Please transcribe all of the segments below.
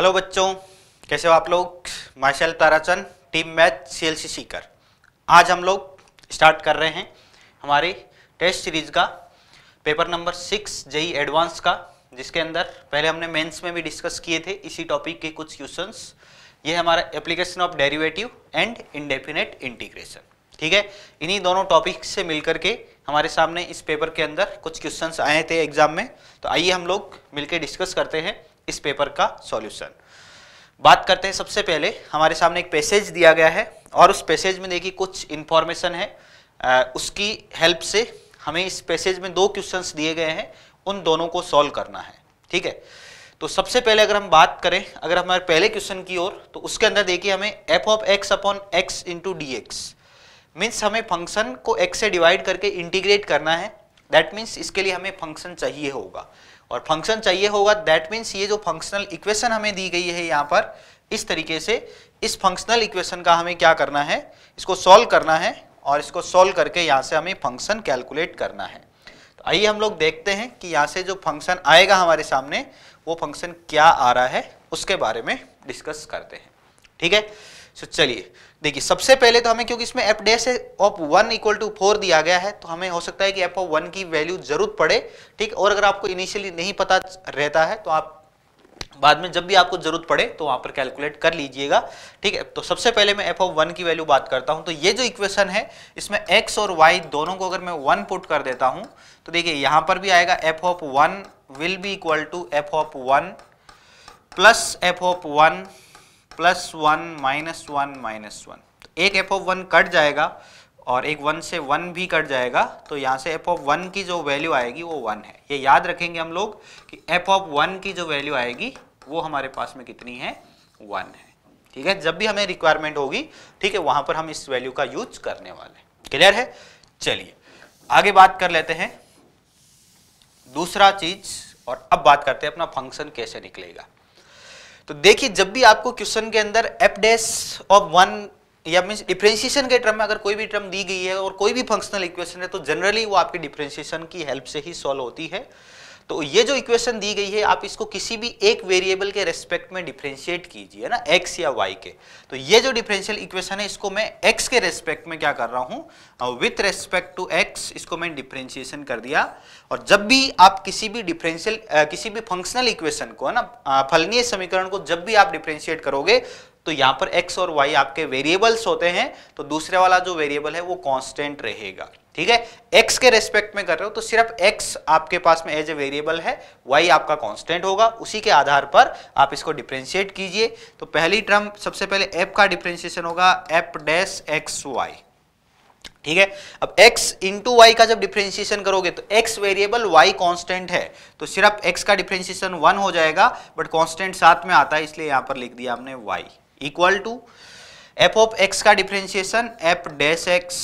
hello बच्चों कैसे हो आप लोग माइशल Tarachand team math C L C Sikar आज हम लोग स्टार्ट कर रहे हैं हमारी टेस्ट सीरीज का paper number six JEE advance का जिसके अंदर पहले हमने मेंस में भी डिस्कस किए थे इसी टॉपिक के कुछ क्वेश्चंस ये हमारा application of derivative and indefinite integration ठीक है इन्हीं दोनों टॉपिक से मिलकर के हमारे सामने इस पेपर के अंदर कुछ क्वेश्चंस आए थे एग्जाम में तो आइए हम लोग मिलकर डिस्कस करते हैं इस पेपर का सॉल्यूशन बात करते हैं सबसे पहले हमारे सामने एक पैसेज दिया गया है और उस पैसेज में देखिए कुछ इंफॉर्मेशन है आ, उसकी हेल्प से हमें इस पैसेज में दो क्वेश्चन दिए गए हैं उन दोनों को सॉल्व करना है ठीक है तो सबसे पहले अगर हम बात करें अगर हमारे पहले क्वेश्चन की ओर तो उसके अंदर देखिए हमें f of x upon x into d x means हमें फंक्शन को एक्स से डिवाइड करके इंटीग्रेट करना है दैट मीन्स इसके लिए हमें फंक्शन चाहिए होगा और फंक्शन चाहिए होगा दैट मीन्स ये जो फंक्शनल इक्वेशन हमें दी गई है यहाँ पर इस तरीके से इस फंक्शनल इक्वेशन का हमें क्या करना है इसको सॉल्व करना है और इसको सॉल्व करके यहाँ से हमें फंक्शन कैलकुलेट करना है तो आइए हम लोग देखते हैं कि यहाँ से जो फंक्शन आएगा हमारे सामने वो फंक्शन क्या आ रहा है उसके बारे में डिस्कस करते हैं ठीक है सो चलिए देखिए सबसे पहले तो हमें क्योंकि इसमें एफ डे से of one equal to four दिया गया है तो हमें हो सकता है कि एफ ऑफ वन की वैल्यू जरूर पड़े ठीक और अगर आपको इनिशियली नहीं पता रहता है तो आप बाद में जब भी आपको जरूरत पड़े तो वहां पर कैलकुलेट कर लीजिएगा ठीक है तो सबसे पहले मैं एफ ऑफ वन की वैल्यू बात करता हूं तो ये जो इक्वेशन है इसमें एक्स और वाई दोनों को अगर मैं वन पुट कर देता हूं तो देखिए यहां पर भी आएगा f of one will be equal to f of one plus f of one plus one minus one minus one तो एक एफ ऑफ वन कट जाएगा और एक वन से वन भी कट जाएगा तो यहाँ से एफ ऑफ वन की जो वैल्यू आएगी वो वन है ये याद रखेंगे हम लोग कि एफ ऑफ वन की जो वैल्यू आएगी वो हमारे पास में कितनी है वन है ठीक है जब भी हमें रिक्वायरमेंट होगी ठीक है वहां पर हम इस वैल्यू का यूज करने वाले हैं क्लियर है चलिए आगे बात कर लेते हैं दूसरा चीज और अब बात करते हैं अपना फंक्शन कैसे निकलेगा तो देखिए जब भी आपको क्वेश्चन के अंदर एपडेस ऑफ वन या मीन डिफ्रेंशिएशन के टर्म में अगर कोई भी टर्म दी गई है और कोई भी फंक्शनल इक्वेशन है तो जनरली वो आपकी डिफ्रेंशिएशन की हेल्प से ही सॉल्व होती है तो ये जो इक्वेशन दी गई है आप इसको किसी भी एक वेरिएबल के रेस्पेक्ट में डिफ्रेंशिएट कीजिए ना एक्स या वाई के तो ये जो डिफरेंशियल इक्वेशन है इसको मैं एक्स के रेस्पेक्ट में क्या कर रहा हूं विथ रेस्पेक्ट टू एक्स इसको मैं डिफ्रेंशिएशन कर दिया और जब भी आप किसी भी डिफरेंशियल uh, किसी भी फंक्शनल इक्वेशन को है ना uh, फलनीय समीकरण को जब भी आप डिफ्रेंशिएट करोगे तो यहां पर एक्स और वाई आपके वेरिएबल्स होते हैं तो दूसरे वाला जो वेरिएबल है वो कॉन्स्टेंट रहेगा ठीक है x के रेस्पेक्ट में कर रहे हो तो सिर्फ x आपके पास में एज ए वेरिएबल है y आपका कांस्टेंट होगा उसी के आधार पर आप इसको डिफ्रेंशिएट कीजिए तो पहली टर्म सबसे पहले f का डिफ्रेंशिएशन होगा एफ डैश एक्स वाई ठीक है अब x इंटू वाई का जब डिफ्रेंशिएशन करोगे तो x वेरिएबल y कांस्टेंट है तो सिर्फ x का डिफ्रेंशिएशन वन हो जाएगा बट कांस्टेंट साथ में आता है इसलिए यहां पर लिख दिया हमने y equal to f of x का डिफ्रेंशिएशन एफ डैश एक्स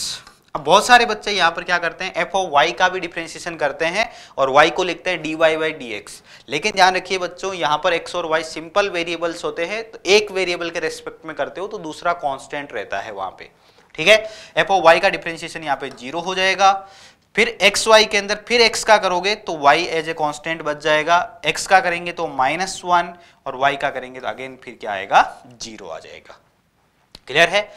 अब बहुत सारे बच्चे यहाँ पर क्या करते हैं एफ ओ वाई का भी डिफ्रेंशिएशन करते हैं और वाई को लिखते हैं d y y d x लेकिन ध्यान रखिए बच्चों यहाँ पर एक्स और वाई सिंपल वेरिएबल्स होते हैं तो एक वेरिएबल के रेस्पेक्ट में करते हो तो दूसरा कॉन्स्टेंट रहता है वहाँ पे ठीक है एफ ओ वाई का डिफ्रेंशिएशन यहाँ पर जीरो हो जाएगा फिर एक्स वाई के अंदर फिर एक्स का करोगे तो वाई एज ए कॉन्स्टेंट बच जाएगा एक्स का करेंगे तो माइनस वन और वाई का करेंगे तो अगेन फिर क्या आएगा जीरो आ जाएगा क्लियर है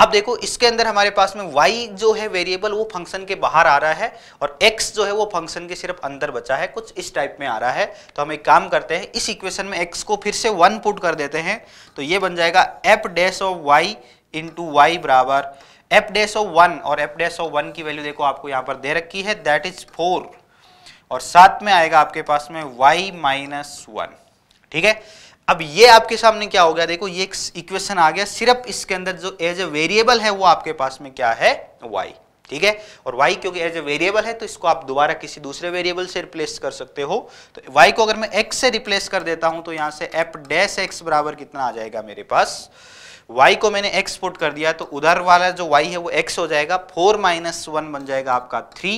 अब देखो इसके अंदर हमारे पास में y जो है वेरिएबल वो फंक्शन के बाहर आ रहा है और x जो है वो फंक्शन के सिर्फ अंदर बचा है कुछ इस टाइप में आ रहा है तो हम एक काम करते हैं इस इक्वेशन में x को फिर से वन पुट कर देते हैं तो ये बन जाएगा f dash of y into y बराबर एफ डैश ऑफ वन और एफ डैश ऑफ वन की वैल्यू देखो आपको यहाँ पर दे रखी है दैट इज फोर और साथ में आएगा आपके पास में वाई माइनस वन ठीक है अब ये आपके सामने क्या हो गया देखो ये इक्वेशन आ गया सिर्फ इसके अंदर जो एज ए वेरिएबल है वो आपके पास में क्या है वाई ठीक है और वाई क्योंकि एज ए वेरिएबल है तो इसको आप दोबारा किसी दूसरे वेरिएबल से रिप्लेस कर सकते हो तो वाई को अगर मैं एक्स से रिप्लेस कर देता हूं तो यहां से एप डैश एक्स बराबर कितना आ जाएगा मेरे पास y को मैंने x पुट कर दिया तो उधर वाला जो y है वो x हो जाएगा फोर माइनस वन बन जाएगा आपका थ्री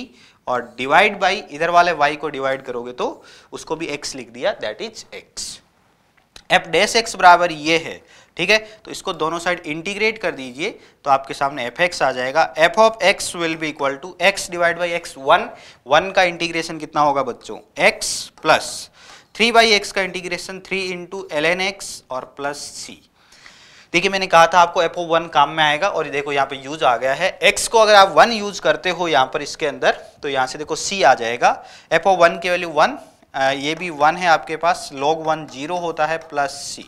और डिवाइड बाई इधर वाले y को डिवाइड करोगे तो उसको भी x लिख दिया that is x f dash x बराबर ये है ठीक है तो इसको दोनों साइड इंटीग्रेट कर दीजिए तो आपके सामने एफ एक्स आ जाएगा f of x will be equal to x divide by x one one का इंटीग्रेशन कितना होगा बच्चों x plus three by x का integration three into l n x और प्लस सी देखिए मैंने कहा था आपको एफ ओ वन काम में आएगा और देखो यहाँ पे यूज आ गया है एक्स को अगर आप वन यूज करते हो यहाँ पर इसके अंदर तो यहाँ से देखो सी आ जाएगा एफ ओ वन की वैल्यू वन ये भी वन है आपके पास लॉग वन जीरो होता है प्लस सी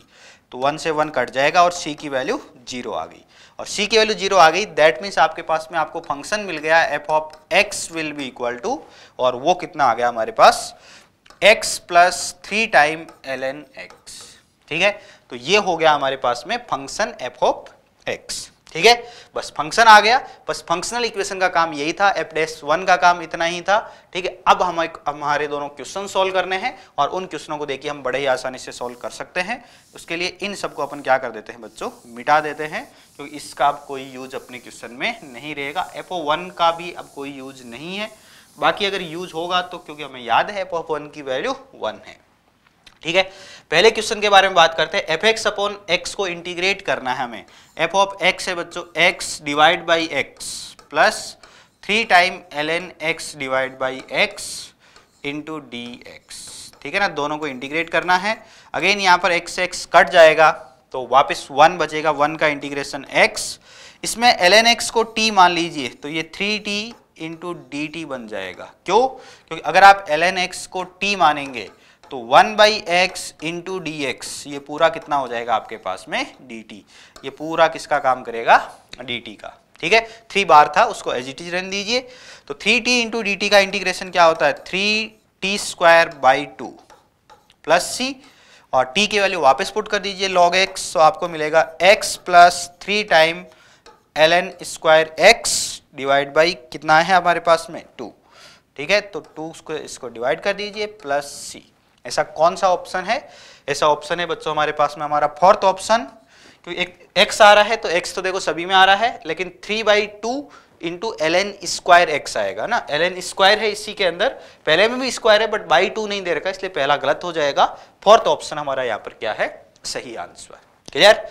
तो वन से वन कट जाएगा और सी की वैल्यू जीरो आ गई और सी की वैल्यू जीरो आ गई दैट मीन्स आपके पास में आपको फंक्शन मिल गया f of x will be equal to और वो कितना आ गया हमारे पास x plus three time l n x ठीक है तो ये हो गया हमारे पास में फंक्शन एफ ऑफ एक्स ठीक है बस फंक्शन आ गया बस फंक्शनल इक्वेशन का काम यही था एफ डेस वन का काम इतना ही था ठीक है अब हम हमारे दोनों क्वेश्चन सोल्व करने हैं और उन क्वेश्चनों को देखिए हम बड़े ही आसानी से सोल्व कर सकते हैं उसके लिए इन सबको अपन क्या कर देते हैं बच्चों मिटा देते हैं क्योंकि इसका अब कोई यूज अपने क्वेश्चन में नहीं रहेगा एफ वन का भी अब कोई यूज नहीं है बाकी अगर यूज होगा तो क्योंकि हमें याद है एफ वन की वैल्यू वन है ठीक है पहले क्वेश्चन के बारे में बात करते हैं एफ एक्स अपॉन एक्स को इंटीग्रेट करना है हमें एफ ऑफ एक्स है बच्चों x divide by x plus three time l n x divide by x into d x ठीक है ना दोनों को इंटीग्रेट करना है अगेन यहाँ पर एक्स एक्स कट जाएगा तो वापस वन बचेगा वन का इंटीग्रेशन एक्स इसमें एल एन एक्स को टी मान लीजिए तो ये three t into d t बन जाएगा क्यों क्योंकि अगर आप एल एन एक्स को टी मानेंगे तो one by x into d x ये पूरा कितना हो जाएगा आपके पास में डी टी ये पूरा किसका काम करेगा डी टी का ठीक है थ्री बार था उसको एज इट इज रन दीजिए तो three t into d t का इंटीग्रेशन क्या होता है three t square by two plus c और टी की वैल्यू वापस पुट कर दीजिए लॉग एक्स तो आपको मिलेगा x plus three time l n square x divide by कितना है हमारे पास में टू ठीक है तो टू इसको डिवाइड कर दीजिए प्लस सी ऐसा कौन सा ऑप्शन है ऐसा ऑप्शन है बच्चों हमारे पास में हमारा फोर्थ ऑप्शन क्योंकि एक एक्स आ रहा है तो एक्स तो देखो सभी में आ रहा है लेकिन three by two into l n square x आएगा ना एल एन स्क्वायर है इसी के अंदर पहले में भी स्क्वायर है बट बाई टू नहीं दे रखा इसलिए पहला गलत हो जाएगा फोर्थ ऑप्शन हमारा यहाँ पर क्या है सही आंसर क्लियर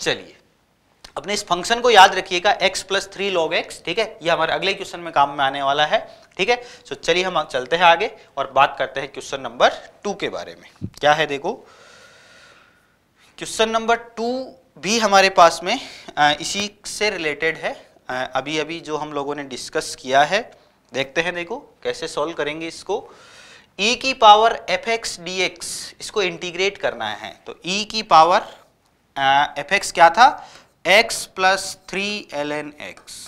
चलिए अपने इस फंक्शन को याद रखिएगा x plus three log x ठीक है ये हमारे अगले क्वेश्चन में काम में आने वाला है ठीक है सो चलिए हम चलते हैं आगे और बात करते हैं क्वेश्चन नंबर टू के बारे में क्या है देखो क्वेश्चन नंबर टू भी हमारे पास में इसी से रिलेटेड है अभी अभी जो हम लोगों ने डिस्कस किया है देखते हैं देखो कैसे सॉल्व करेंगे इसको e की power f x d x इसको इंटीग्रेट करना है तो e की पावर एफ एक्स क्या था x plus three l n x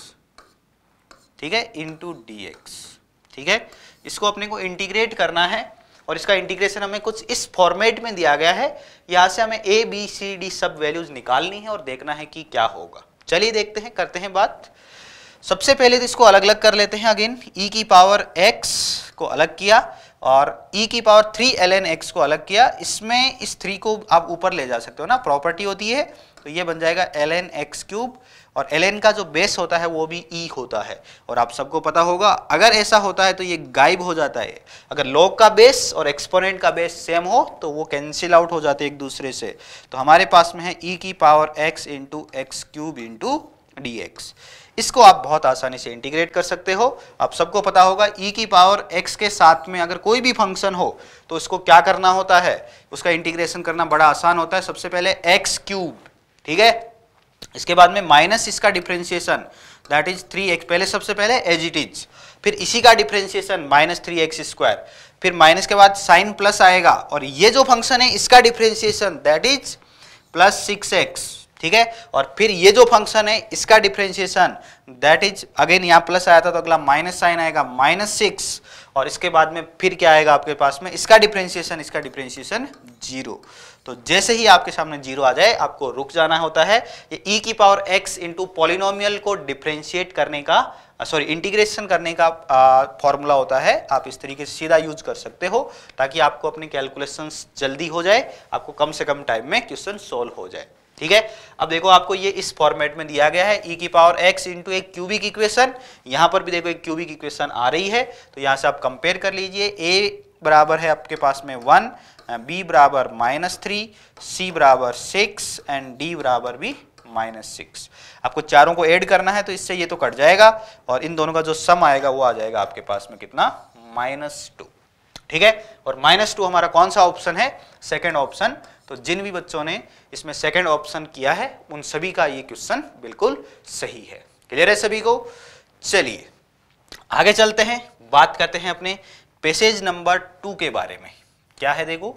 ठीक है इंटू डी एक्स ठीक है इसको अपने को इंटीग्रेट करना है और इसका इंटीग्रेशन हमें कुछ इस फॉर्मेट में दिया गया है यहां से हमें ए बी सी डी सब वैल्यूज निकालनी है और देखना है कि क्या होगा चलिए देखते हैं करते हैं बात सबसे पहले तो इसको अलग अलग कर लेते हैं अगेन e की पावर x को अलग किया और e की power three l n x को अलग किया इसमें इस थ्री को आप ऊपर ले जा सकते हो ना प्रॉपर्टी होती है तो ये बन जाएगा एल एन एक्स क्यूब और एल एन का जो बेस होता है वो भी ई e होता है और आप सबको पता होगा अगर ऐसा होता है तो ये गायब हो जाता है अगर लॉग का बेस और एक्सपोनेंट का बेस सेम हो तो वो कैंसिल आउट हो जाते एक दूसरे से तो हमारे पास में है ई e की power x into x cube into d x इसको आप बहुत आसानी से इंटीग्रेट कर सकते हो आप सबको पता होगा e की पावर x के साथ में अगर कोई भी फंक्शन हो तो उसको क्या करना होता है उसका इंटीग्रेशन करना बड़ा आसान होता है सबसे पहले एक्स क्यूब ठीक है इसके बाद में माइनस इसका differentiation that is three x पहले सबसे पहले एज इट इज फिर इसी का differentiation minus three x square फिर माइनस के बाद साइन प्लस आएगा और ये जो फंक्शन है इसका differentiation that is plus six x ठीक है और फिर ये जो फंक्शन है इसका डिफ्रेंसिएशन दैट इज अगेन यहाँ प्लस आया था तो अगला माइनस साइन आएगा माइनस सिक्स और इसके बाद में फिर क्या आएगा आपके पास में इसका डिफ्रेंसिएशन इसका डिफ्रेंसिएशन जीरो तो जैसे ही आपके सामने जीरो आ जाए आपको रुक जाना होता है ये e की पावर x इंटू पॉलिनोमियल को डिफ्रेंशिएट करने का सॉरी uh, इंटीग्रेशन करने का फॉर्मूला uh, होता है आप इस तरीके से सीधा यूज कर सकते हो ताकि आपको अपने कैलकुलेशंस जल्दी हो जाए आपको कम से कम टाइम में क्वेश्चन सोल्व हो जाए ठीक है अब देखो आपको ये इस फॉर्मेट में दिया गया है e की पावर x इंटू एक क्यूबिक इक्वेशन यहाँ पर भी देखो एक क्यूबिक इक्वेशन आ रही है तो यहाँ से आप कंपेयर कर लीजिए a बराबर है आपके पास में वन बी बराबर माइनस थ्री सी बराबर सिक्स एंड डी बराबर भी माइनस सिक्स आपको चारों को ऐड करना है तो इससे ये तो कट जाएगा और इन दोनों का जो सम आएगा वो आ जाएगा आपके पास में कितना माइनस टू ठीक है और माइनस टू हमारा कौन सा ऑप्शन है सेकेंड ऑप्शन तो जिन भी बच्चों ने इसमें सेकेंड ऑप्शन किया है उन सभी का ये क्वेश्चन बिल्कुल सही है क्लियर है सभी को चलिए आगे चलते हैं बात करते हैं अपने पेसेज नंबर टू के बारे में क्या है देखो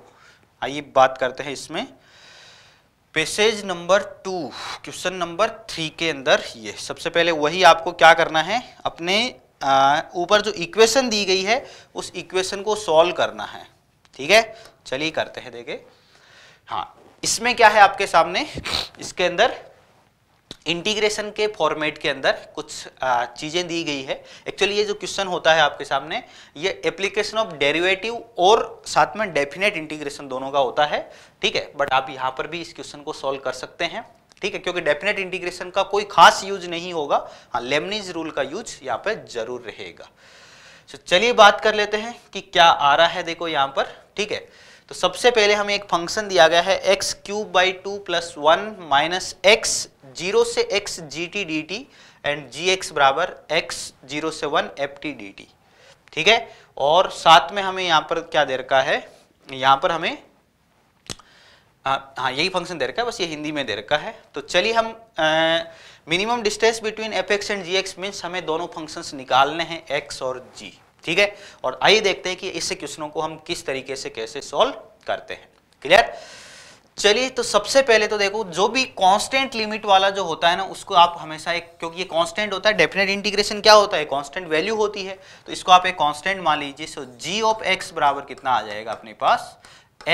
आइए बात करते हैं इसमें passage number two question number three के अंदर ये सबसे पहले वही आपको क्या करना है अपने ऊपर जो इक्वेशन दी गई है उस इक्वेशन को सॉल्व करना है ठीक है चलिए करते हैं देखे हाँ इसमें क्या है आपके सामने इसके अंदर इंटीग्रेशन के फॉर्मेट के अंदर कुछ चीज़ें दी गई है एक्चुअली ये जो क्वेश्चन होता है आपके सामने ये एप्लीकेशन ऑफ डेरिवेटिव और साथ में डेफिनेट इंटीग्रेशन दोनों का होता है ठीक है बट आप यहाँ पर भी इस क्वेश्चन को सॉल्व कर सकते हैं ठीक है क्योंकि डेफिनेट इंटीग्रेशन का कोई खास यूज नहीं होगा हाँ लेमनीज रूल का यूज यहाँ पर जरूर रहेगा तो चलिए बात कर लेते हैं कि क्या आ रहा है देखो यहाँ पर ठीक है तो सबसे पहले हमें एक फंक्शन दिया गया है x cube by two plus one minus x zero से x g t d t and g x बराबर एक्स जीरो से one f t d t ठीक है और साथ में हमें यहाँ पर क्या दे रखा है यहाँ पर हमें हाँ यही फंक्शन दे रखा है बस ये हिंदी में दे रखा है तो चलिए हम minimum distance between f x and g x means हमें दोनों फंक्शंस निकालने हैं एक्स और जी ठीक है और आइए देखते हैं कि इससे क्वेश्चनों को हम किस तरीके से कैसे सॉल्व करते हैं क्लियर चलिए तो सबसे पहले तो देखो जो भी कांस्टेंट लिमिट वाला जो होता है ना उसको आप हमेशा एक क्योंकि ये कांस्टेंट होता है डेफिनेट इंटीग्रेशन क्या होता है कांस्टेंट वैल्यू होती है तो इसको आप एक कांस्टेंट मान लीजिए सो जी ऑफ एक्स बराबर कितना आ जाएगा अपने पास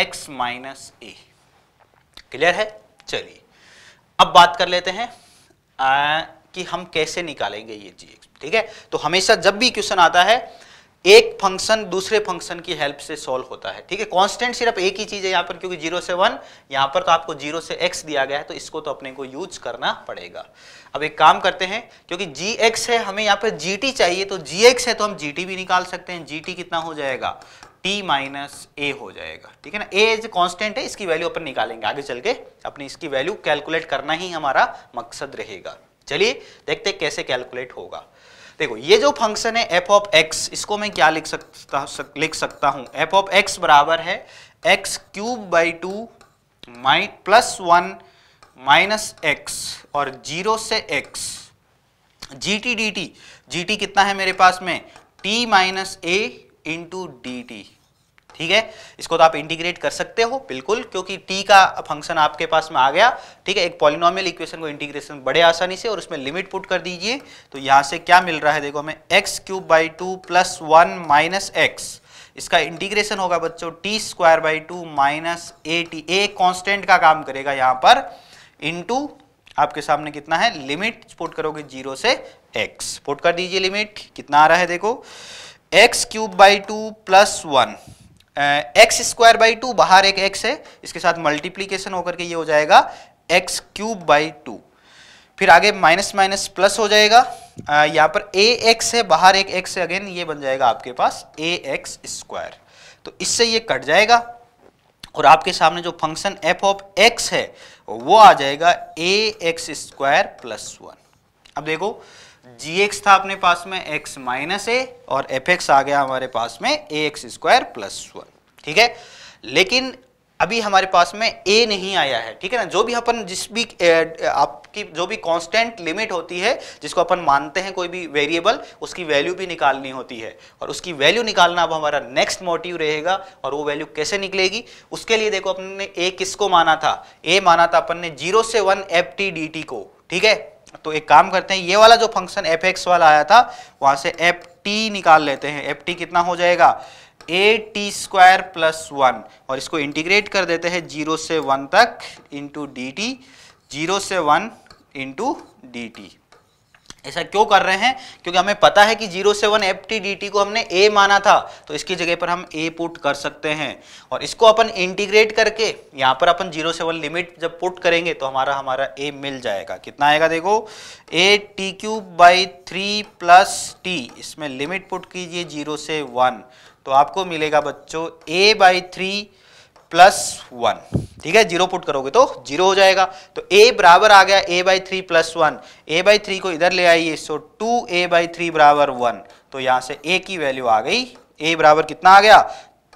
एक्स माइनस ए क्लियर है चलिए अब बात कर लेते हैं आ, कि हम कैसे निकालेंगे ये जी ठीक है तो हमेशा जब भी क्वेश्चन आता है एक फंक्शन दूसरे फंक्शन की हेल्प से सॉल्व होता है ठीक है कांस्टेंट सिर्फ एक ही चीज है यहां पर क्योंकि जीरो से वन यहां पर तो आपको जीरो से एक्स दिया गया है तो इसको तो अपने को यूज करना पड़ेगा अब एक काम करते हैं क्योंकि जी एक्स है हमें यहाँ पर जी टी चाहिए तो जी एक्स है तो हम जी टी भी निकाल सकते हैं जी टी कितना हो जाएगा टी माइनस ए हो जाएगा ठीक है ना ए एज कॉन्स्टेंट है इसकी वैल्यू अपन निकालेंगे आगे चल के अपनी इसकी वैल्यू कैलकुलेट करना ही हमारा मकसद रहेगा चलिए देखते कैसे कैलकुलेट होगा देखो ये जो फंक्शन है एफ ऑफ एक्स इसको मैं क्या लिख सकता सक, लिख सकता हूं एफ ऑफ एक्स बराबर है x cube by two my plus one minus x और जीरो से x g t d t g t कितना है मेरे पास में t minus a into d t ठीक है इसको तो आप इंटीग्रेट कर सकते हो बिल्कुल क्योंकि टी का फंक्शन आपके पास में आ गया ठीक है एक पॉलिनॉमियल इक्वेशन को इंटीग्रेशन बड़े आसानी से और उसमें लिमिट पुट कर दीजिए तो यहां से क्या मिल रहा है देखो हमें x cube by two plus one minus x इसका इंटीग्रेशन होगा बच्चों t square by two minus a t a constant का काम करेगा यहाँ पर इंटू आपके सामने कितना है लिमिट पुट करोगे जीरो से एक्स पुट कर दीजिए लिमिट कितना आ रहा है देखो x cube by two plus one x square by two बाहर एक एक्स है इसके साथ मल्टीप्लीकेशन होकर के ये हो जाएगा एक्स क्यूब बाई टू फिर आगे माइनस माइनस प्लस हो जाएगा यहाँ पर ए एक्स है बाहर एक एक्स है अगेन ये बन जाएगा आपके पास ए एक्स स्क्वायर तो इससे ये कट जाएगा और आपके सामने जो फंक्शन एफ ऑफ एक्स है वो आ जाएगा a x square plus one अब देखो जी एक्स था अपने पास में एक्स माइनस ए और एफ एक्स आ गया हमारे पास में a x square plus one ठीक है लेकिन अभी हमारे पास में ए नहीं आया है ठीक है ना जो भी अपन जिस भी आपकी जो भी कांस्टेंट लिमिट होती है जिसको अपन मानते हैं कोई भी वेरिएबल उसकी वैल्यू भी निकालनी होती है और उसकी वैल्यू निकालना अब हमारा नेक्स्ट मोटिव रहेगा और वो वैल्यू कैसे निकलेगी उसके लिए देखो अपन ने ए किसको माना था ए माना था अपन ने जीरो से one f t d t को ठीक है तो एक काम करते हैं ये वाला जो फंक्शन एफ एक्स वाला आया था वहाँ से एफ टी निकाल लेते हैं एफ टी कितना हो जाएगा a t square plus one और इसको इंटीग्रेट कर देते हैं जीरो से वन तक इंटू डी टी जीरो से वन इंटू डी टी ऐसा क्यों कर रहे हैं क्योंकि हमें पता है कि zero seven f t d t को हमने ए माना था तो इसकी जगह पर हम ए पुट कर सकते हैं और इसको अपन इंटीग्रेट करके यहाँ पर अपन जीरो सेवन लिमिट जब पुट करेंगे तो हमारा हमारा ए मिल जाएगा कितना आएगा देखो a t cube by three plus t इसमें लिमिट पुट कीजिए जीरो से वन तो आपको मिलेगा बच्चों a by three plus one ठीक है जीरो पुट करोगे तो जीरो हो जाएगा तो ए बराबर आ गया a by three plus one a by three को इधर ले आइए so two a by three बराबर वन तो यहां से ए की वैल्यू आ गई ए बराबर कितना आ गया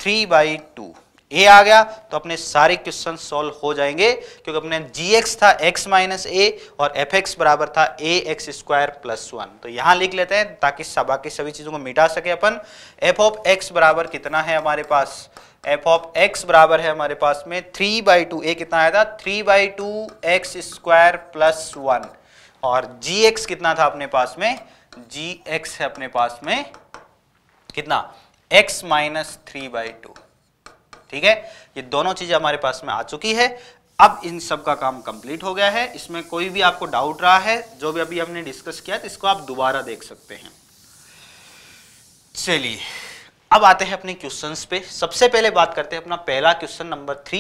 थ्री बाई टू ए आ गया तो अपने सारे क्वेश्चन सॉल्व हो जाएंगे क्योंकि अपने जी एक्स था एक्स माइनस ए और एफ एक्स बराबर था a x square plus one तो यहां लिख लेते हैं ताकि सब बाकी सभी चीज़ों को मिटा सके अपन एफ ऑफ एक्स बराबर कितना है हमारे पास एफ ऑफ एक्स बराबर है हमारे पास में थ्री बाई टू ए कितना आया था three by two x square plus one और जी एक्स कितना था अपने पास में जी एक्स है अपने पास में कितना x minus three by two ठीक है ये दोनों चीजें हमारे पास में आ चुकी है अब इन सब का काम कंप्लीट हो गया है इसमें कोई भी आपको डाउट रहा है जो भी अभी हमने डिस्कस किया तो इसको आप दोबारा देख सकते हैं चलिए अब आते हैं अपने क्वेश्चन पे सबसे पहले बात करते हैं अपना पहला question number three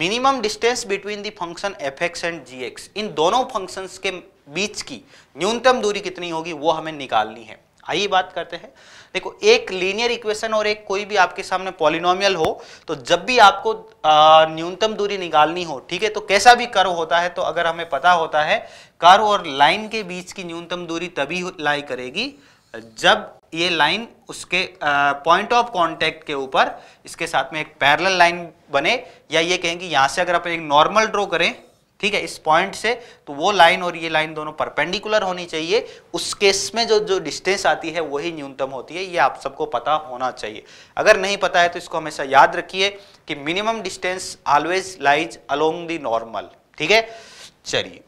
minimum distance between the function f x and g x इन दोनों फंक्शंस के बीच की न्यूनतम दूरी कितनी होगी वो हमें निकालनी है आइए बात करते हैं देखो एक लीनियर इक्वेशन और एक कोई भी आपके सामने पॉलिनोमियल हो तो जब भी आपको न्यूनतम दूरी निकालनी हो ठीक है तो कैसा भी कर्व होता है तो अगर हमें पता होता है कर्व और लाइन के बीच की न्यूनतम दूरी तभी लाई करेगी जब ये लाइन उसके पॉइंट ऑफ कांटेक्ट के ऊपर इसके साथ में एक पैरेलल लाइन बने या ये कहेंगे यहाँ से अगर आप एक नॉर्मल ड्रॉ करें ठीक है इस पॉइंट से तो वो लाइन और ये लाइन दोनों परपेंडिकुलर होनी चाहिए उस केस में जो जो डिस्टेंस आती है वही न्यूनतम होती है ये आप सबको पता होना चाहिए अगर नहीं पता है तो इसको हमेशा याद रखिए कि minimum distance always lies along the normal ठीक है चलिए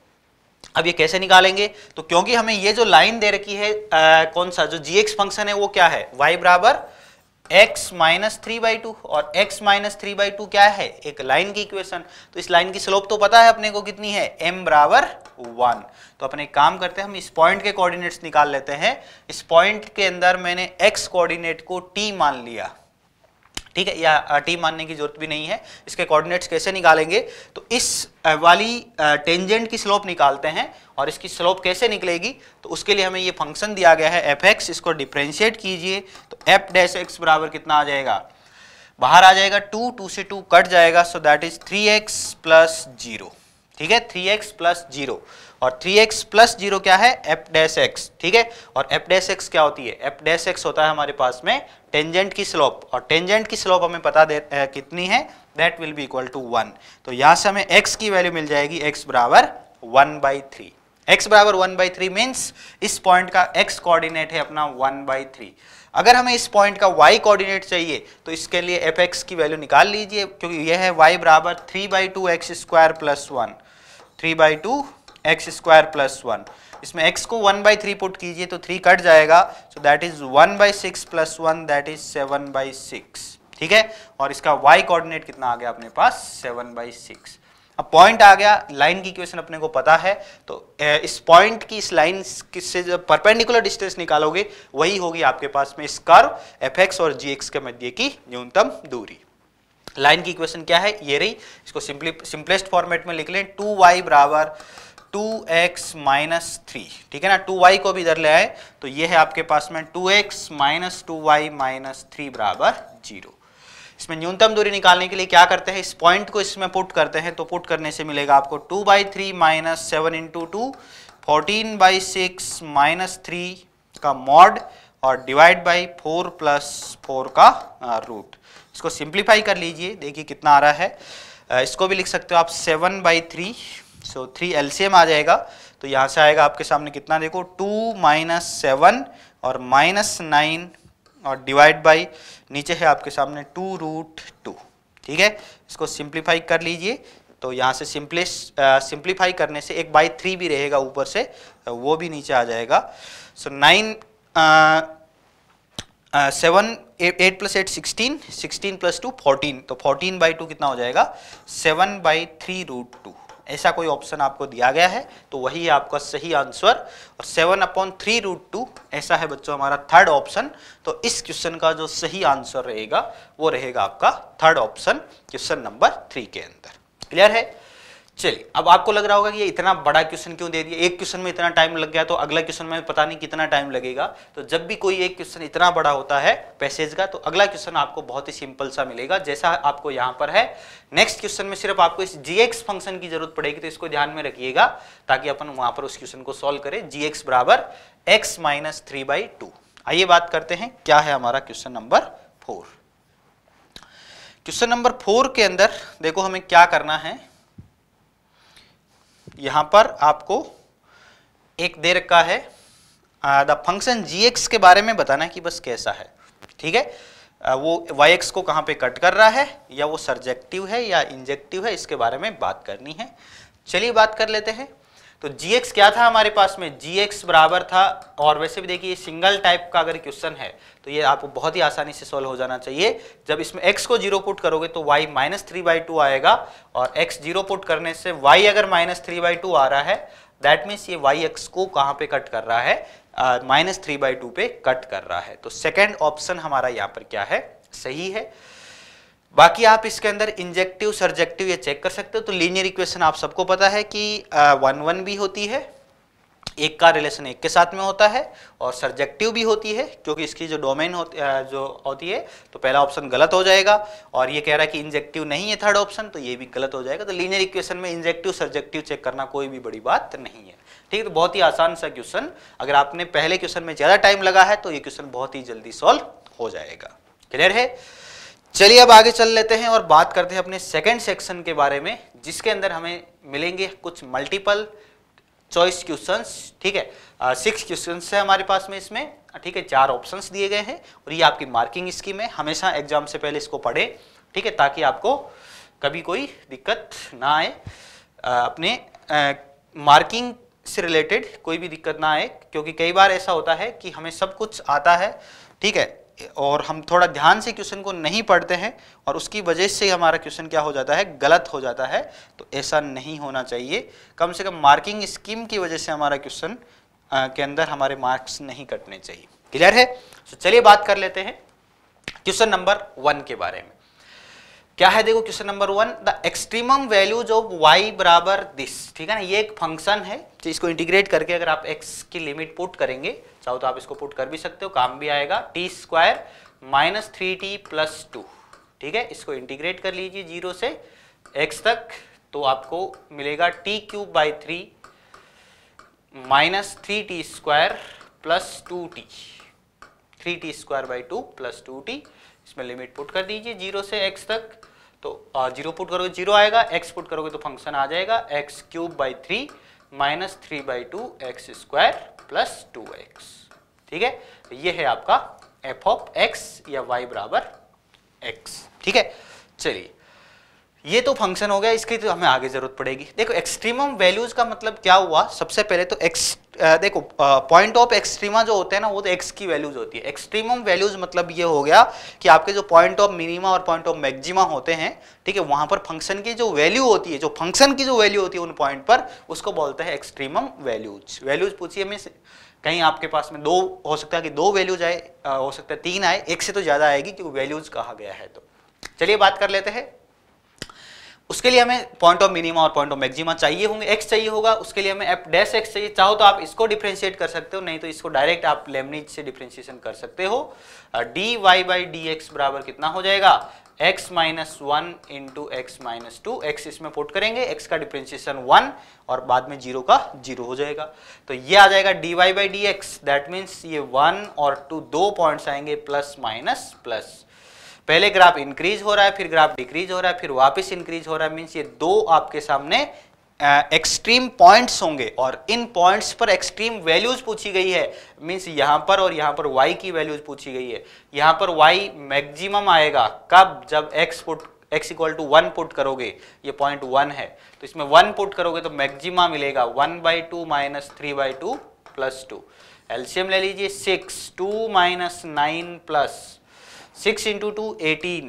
अब ये कैसे निकालेंगे तो क्योंकि हमें ये जो लाइन दे रखी है आ, कौन सा जो जी एक्स फंक्शन है वो क्या है वाई बराबर x minus three by two और x minus three by two क्या है एक लाइन की इक्वेशन तो इस लाइन की स्लोप तो पता है अपने को कितनी है एम बराबर वन तो अपने एक काम करते हैं हम इस पॉइंट के कोऑर्डिनेट्स निकाल लेते हैं इस पॉइंट के अंदर मैंने एक्स कोऑर्डिनेट को टी मान लिया ठीक है या टी मानने की जरूरत भी नहीं है इसके कोऑर्डिनेट्स कैसे निकालेंगे तो इस वाली टेंजेंट की स्लोप निकालते हैं और इसकी स्लोप कैसे निकलेगी तो उसके लिए हमें ये फंक्शन दिया गया है एफ एक्स इसको डिफ्रेंशिएट कीजिए तो एफ डैश एक्स बराबर कितना आ जाएगा बाहर आ जाएगा टू टू से टू कट जाएगा so that is three x plus zero ठीक है थ्री एक्स प्लस जीरो और थ्री एक्स प्लस जीरो क्या है एफ डैश एक्स ठीक है और एफ डैश एक्स क्या होती है एफ डैश एक्स होता है हमारे पास में टेंजेंट की स्लोप और टेंजेंट की स्लोप हमें पता दे आ, कितनी है that will be equal to one तो यहां से हमें x की वैल्यू मिल जाएगी x बराबर वन बाई थ्री एक्स बराबर वन बाई थ्री मीन्स इस पॉइंट का x कोऑर्डिनेट है अपना वन बाई थ्री अगर हमें इस पॉइंट का y कोऑर्डिनेट चाहिए तो इसके लिए एफ एक्स की वैल्यू निकाल लीजिए क्योंकि यह है y बराबर three by two x square plus one three by two x square plus one इसमें x को वन बाई थ्री पुट कीजिए तो थ्री कट जाएगा so that is one by six plus one that is seven by six ठीक है और इसका y coordinate कितना आ गया अपने पास सेवन बाई सिक्स अब पॉइंट आ गया लाइन की इक्वेशन अपने को पता है तो इस पॉइंट की इस लाइन से जब परपेंडिकुलर डिस्टेंस निकालोगे वही होगी आपके पास में इस कर्व एफ एक्स और जी एक्स के मध्य की न्यूनतम दूरी लाइन की इक्वेशन क्या है ये रही इसको सिंपली सिंपलेस्ट फॉर्मेट में लिख लें टू वाई बराबर टू एक्स माइनस थ्री ठीक है ना टू वाई को भी इधर ले आए तो ये है आपके पास में two x minus two y minus three बराबर जीरो इसमें न्यूनतम दूरी निकालने के लिए क्या करते हैं इस पॉइंट को इसमें पुट करते हैं तो पुट करने से मिलेगा आपको two by three minus seven into two fourteen by six minus three का मॉड और divide by four plus four का रूट इसको सिंप्लीफाई कर लीजिए देखिए कितना आ रहा है इसको भी लिख सकते हो आप seven by three so three LCM आ जाएगा तो यहाँ से आएगा आपके सामने कितना देखो टू माइनस सेवन और माइनस नाइन और डिवाइड बाई नीचे है आपके सामने टू रूट टू ठीक है इसको सिंप्लीफाई कर लीजिए तो यहाँ से सिंपली सिंप्लीफाई करने से एक बाई थ्री भी रहेगा ऊपर से तो वो भी नीचे आ जाएगा so nine seven eight plus eight sixteen sixteen plus two fourteen तो फोर्टीन बाई टू कितना हो जाएगा seven by three root two ऐसा कोई ऑप्शन आपको दिया गया है तो वही है आपका सही आंसर और seven upon three root two ऐसा है बच्चों हमारा थर्ड ऑप्शन तो इस क्वेश्चन का जो सही आंसर रहेगा वो रहेगा आपका third option question number three के अंदर क्लियर है चलिए अब आपको लग रहा होगा कि ये इतना बड़ा क्वेश्चन क्यों दे दिया एक क्वेश्चन में इतना टाइम लग गया तो अगला क्वेश्चन में पता नहीं कितना टाइम लगेगा तो जब भी कोई एक क्वेश्चन इतना बड़ा होता है पैसेज का तो अगला क्वेश्चन आपको बहुत ही सिंपल सा मिलेगा जैसा आपको यहां पर है नेक्स्ट क्वेश्चन में सिर्फ आपको इस जी फंक्शन की जरूरत पड़ेगी तो इसको ध्यान में रखिएगा ताकि अपन वहां पर उस क्वेश्चन को सोल्व करें जी एक्स बराबर x minus three by two आइए बात करते हैं क्या है हमारा question number four question number four के अंदर देखो हमें क्या करना है यहाँ पर आपको एक दे रखा है द फंक्शन जी एक्स के बारे में बताना है कि बस कैसा है ठीक है वो वाई एक्स को कहाँ पे कट कर रहा है या वो सर्जेक्टिव है या इंजेक्टिव है इसके बारे में बात करनी है चलिए बात कर लेते हैं तो जी एक्स क्या था हमारे पास में जी एक्स बराबर था और वैसे भी देखिए सिंगल टाइप का अगर क्वेश्चन है तो ये आपको बहुत ही आसानी से सॉल्व हो जाना चाहिए जब इसमें x को जीरो पुट करोगे तो y minus three by two आएगा और x जीरो पुट करने से y अगर माइनस थ्री बाई टू आ रहा है दैट मीन्स ये वाई एक्स को कहाँ पे कट कर रहा है माइनस थ्री बाई टू पे कट कर रहा है तो सेकेंड ऑप्शन हमारा यहाँ पर क्या है सही है बाकी आप इसके अंदर इंजेक्टिव सर्जेक्टिव ये चेक कर सकते हो तो लीनियर इक्वेशन आप सबको पता है कि वन वन भी होती है एक का रिलेशन एक के साथ में होता है और सर्जेक्टिव भी होती है क्योंकि इसकी जो डोमेन होती जो होती है तो पहला ऑप्शन गलत हो जाएगा और ये कह रहा है कि इंजेक्टिव नहीं है थर्ड ऑप्शन तो ये भी गलत हो जाएगा तो लीनियर इक्वेशन में इंजेक्टिव सर्जेक्टिव चेक करना कोई भी बड़ी बात नहीं है ठीक है तो बहुत ही आसान सा क्वेश्चन अगर आपने पहले क्वेश्चन में ज़्यादा टाइम लगा है तो ये क्वेश्चन बहुत ही जल्दी सॉल्व हो जाएगा क्लियर है चलिए अब आगे चल लेते हैं और बात करते हैं अपने सेकेंड सेक्शन के बारे में जिसके अंदर हमें मिलेंगे कुछ मल्टीपल चॉइस क्वेश्चंस ठीक है सिक्स क्वेश्चंस है हमारे पास में इसमें ठीक है चार ऑप्शंस दिए गए हैं और ये आपकी मार्किंग स्कीम है हमेशा एग्जाम से पहले इसको पढ़े ठीक है ताकि आपको कभी कोई दिक्कत ना आए अपने आ, मार्किंग से रिलेटेड कोई भी दिक्कत ना आए क्योंकि कई बार ऐसा होता है कि हमें सब कुछ आता है ठीक है और हम थोड़ा ध्यान से क्वेश्चन को नहीं पढ़ते हैं और उसकी वजह से हमारा क्वेश्चन क्या हो जाता है गलत हो जाता है तो ऐसा नहीं होना चाहिए कम से कम मार्किंग स्कीम की वजह से हमारा क्वेश्चन के अंदर हमारे मार्क्स नहीं कटने चाहिए क्लियर है तो चलिए बात कर लेते हैं क्वेश्चन नंबर वन के बारे में क्या है देखो question number one the extremum values of y बराबर दिस ठीक है ना ये एक फंक्शन है तो इसको इंटीग्रेट करके अगर आप एक्स की लिमिट पुट करेंगे चाहो तो आप इसको पुट कर भी सकते हो काम भी आएगा t square minus three t plus two ठीक है इसको इंटीग्रेट कर लीजिए जीरो से एक्स तक तो आपको मिलेगा t cube by three minus three t square plus two t three t square by two plus two t इसमें लिमिट पुट कर दीजिए जीरो से एक्स तक तो जीरो पुट करोगे जीरो आएगा एक्स पुट करोगे तो फंक्शन आ जाएगा x cube by three minus three by two x square plus two x ठीक है तो ये है आपका एफ ऑफ एक्स या वाई बराबर एक्स ठीक है चलिए ये तो फंक्शन हो गया इसकी तो हमें आगे जरूरत पड़ेगी देखो एक्सट्रीमम वैल्यूज का मतलब क्या हुआ सबसे पहले तो एक्स देखो पॉइंट ऑफ एक्सट्रीमा जो होते हैं ना वो तो एक्स की वैल्यूज होती है एक्सट्रीमम वैल्यूज मतलब ये हो गया कि आपके जो पॉइंट ऑफ मिनिमा और पॉइंट ऑफ मैक्सिमा होते हैं ठीक है वहां पर फंक्शन की जो वैल्यू होती है जो फंक्शन की जो वैल्यू होती है उन पॉइंट पर उसको बोलते हैं एक्सट्रीमम वैल्यूज वैल्यूज पूछिए मैं कहीं आपके पास में दो हो सकता है कि दो वैल्यूज आए हो सकता है तीन आए एक से तो ज्यादा आएगी क्योंकि वैल्यूज कहा गया है तो चलिए बात कर लेते हैं उसके लिए हमें पॉइंट ऑफ मिनिमा और पॉइंट ऑफ मैक्सिमा चाहिए होंगे एक्स चाहिए होगा उसके लिए हमें एफ डैश एक्स चाहिए चाहो तो आप इसको डिफ्रेंशिएट कर सकते हो नहीं तो इसको डायरेक्ट आप लेमनिज से डिफ्रेंशिएशन कर सकते हो d y by d x बराबर कितना हो जाएगा x minus one into x minus two x इसमें पुट करेंगे x का डिफ्रेंशिएशन वन और बाद में जीरो का जीरो हो जाएगा तो ये आ जाएगा dy y by d x that means ये वन और टू दो पॉइंट्स आएंगे प्लस माइनस प्लस पहले ग्राफ इंक्रीज हो रहा है फिर ग्राफ डिक्रीज हो रहा है फिर वापस इंक्रीज हो रहा है मीन्स ये दो आपके सामने एक्सट्रीम पॉइंट्स होंगे और इन पॉइंट्स पर एक्सट्रीम वैल्यूज पूछी गई है मीन्स यहाँ पर और यहाँ पर वाई की वैल्यूज पूछी गई है यहाँ पर वाई मैक्सिमम आएगा कब जब x put x equal to one put करोगे ये पॉइंट वन है तो इसमें वन पुट करोगे तो मैक्सिमा मिलेगा one by two minus three by two plus two LCM ले लीजिए six two minus nine plus six into two eighteen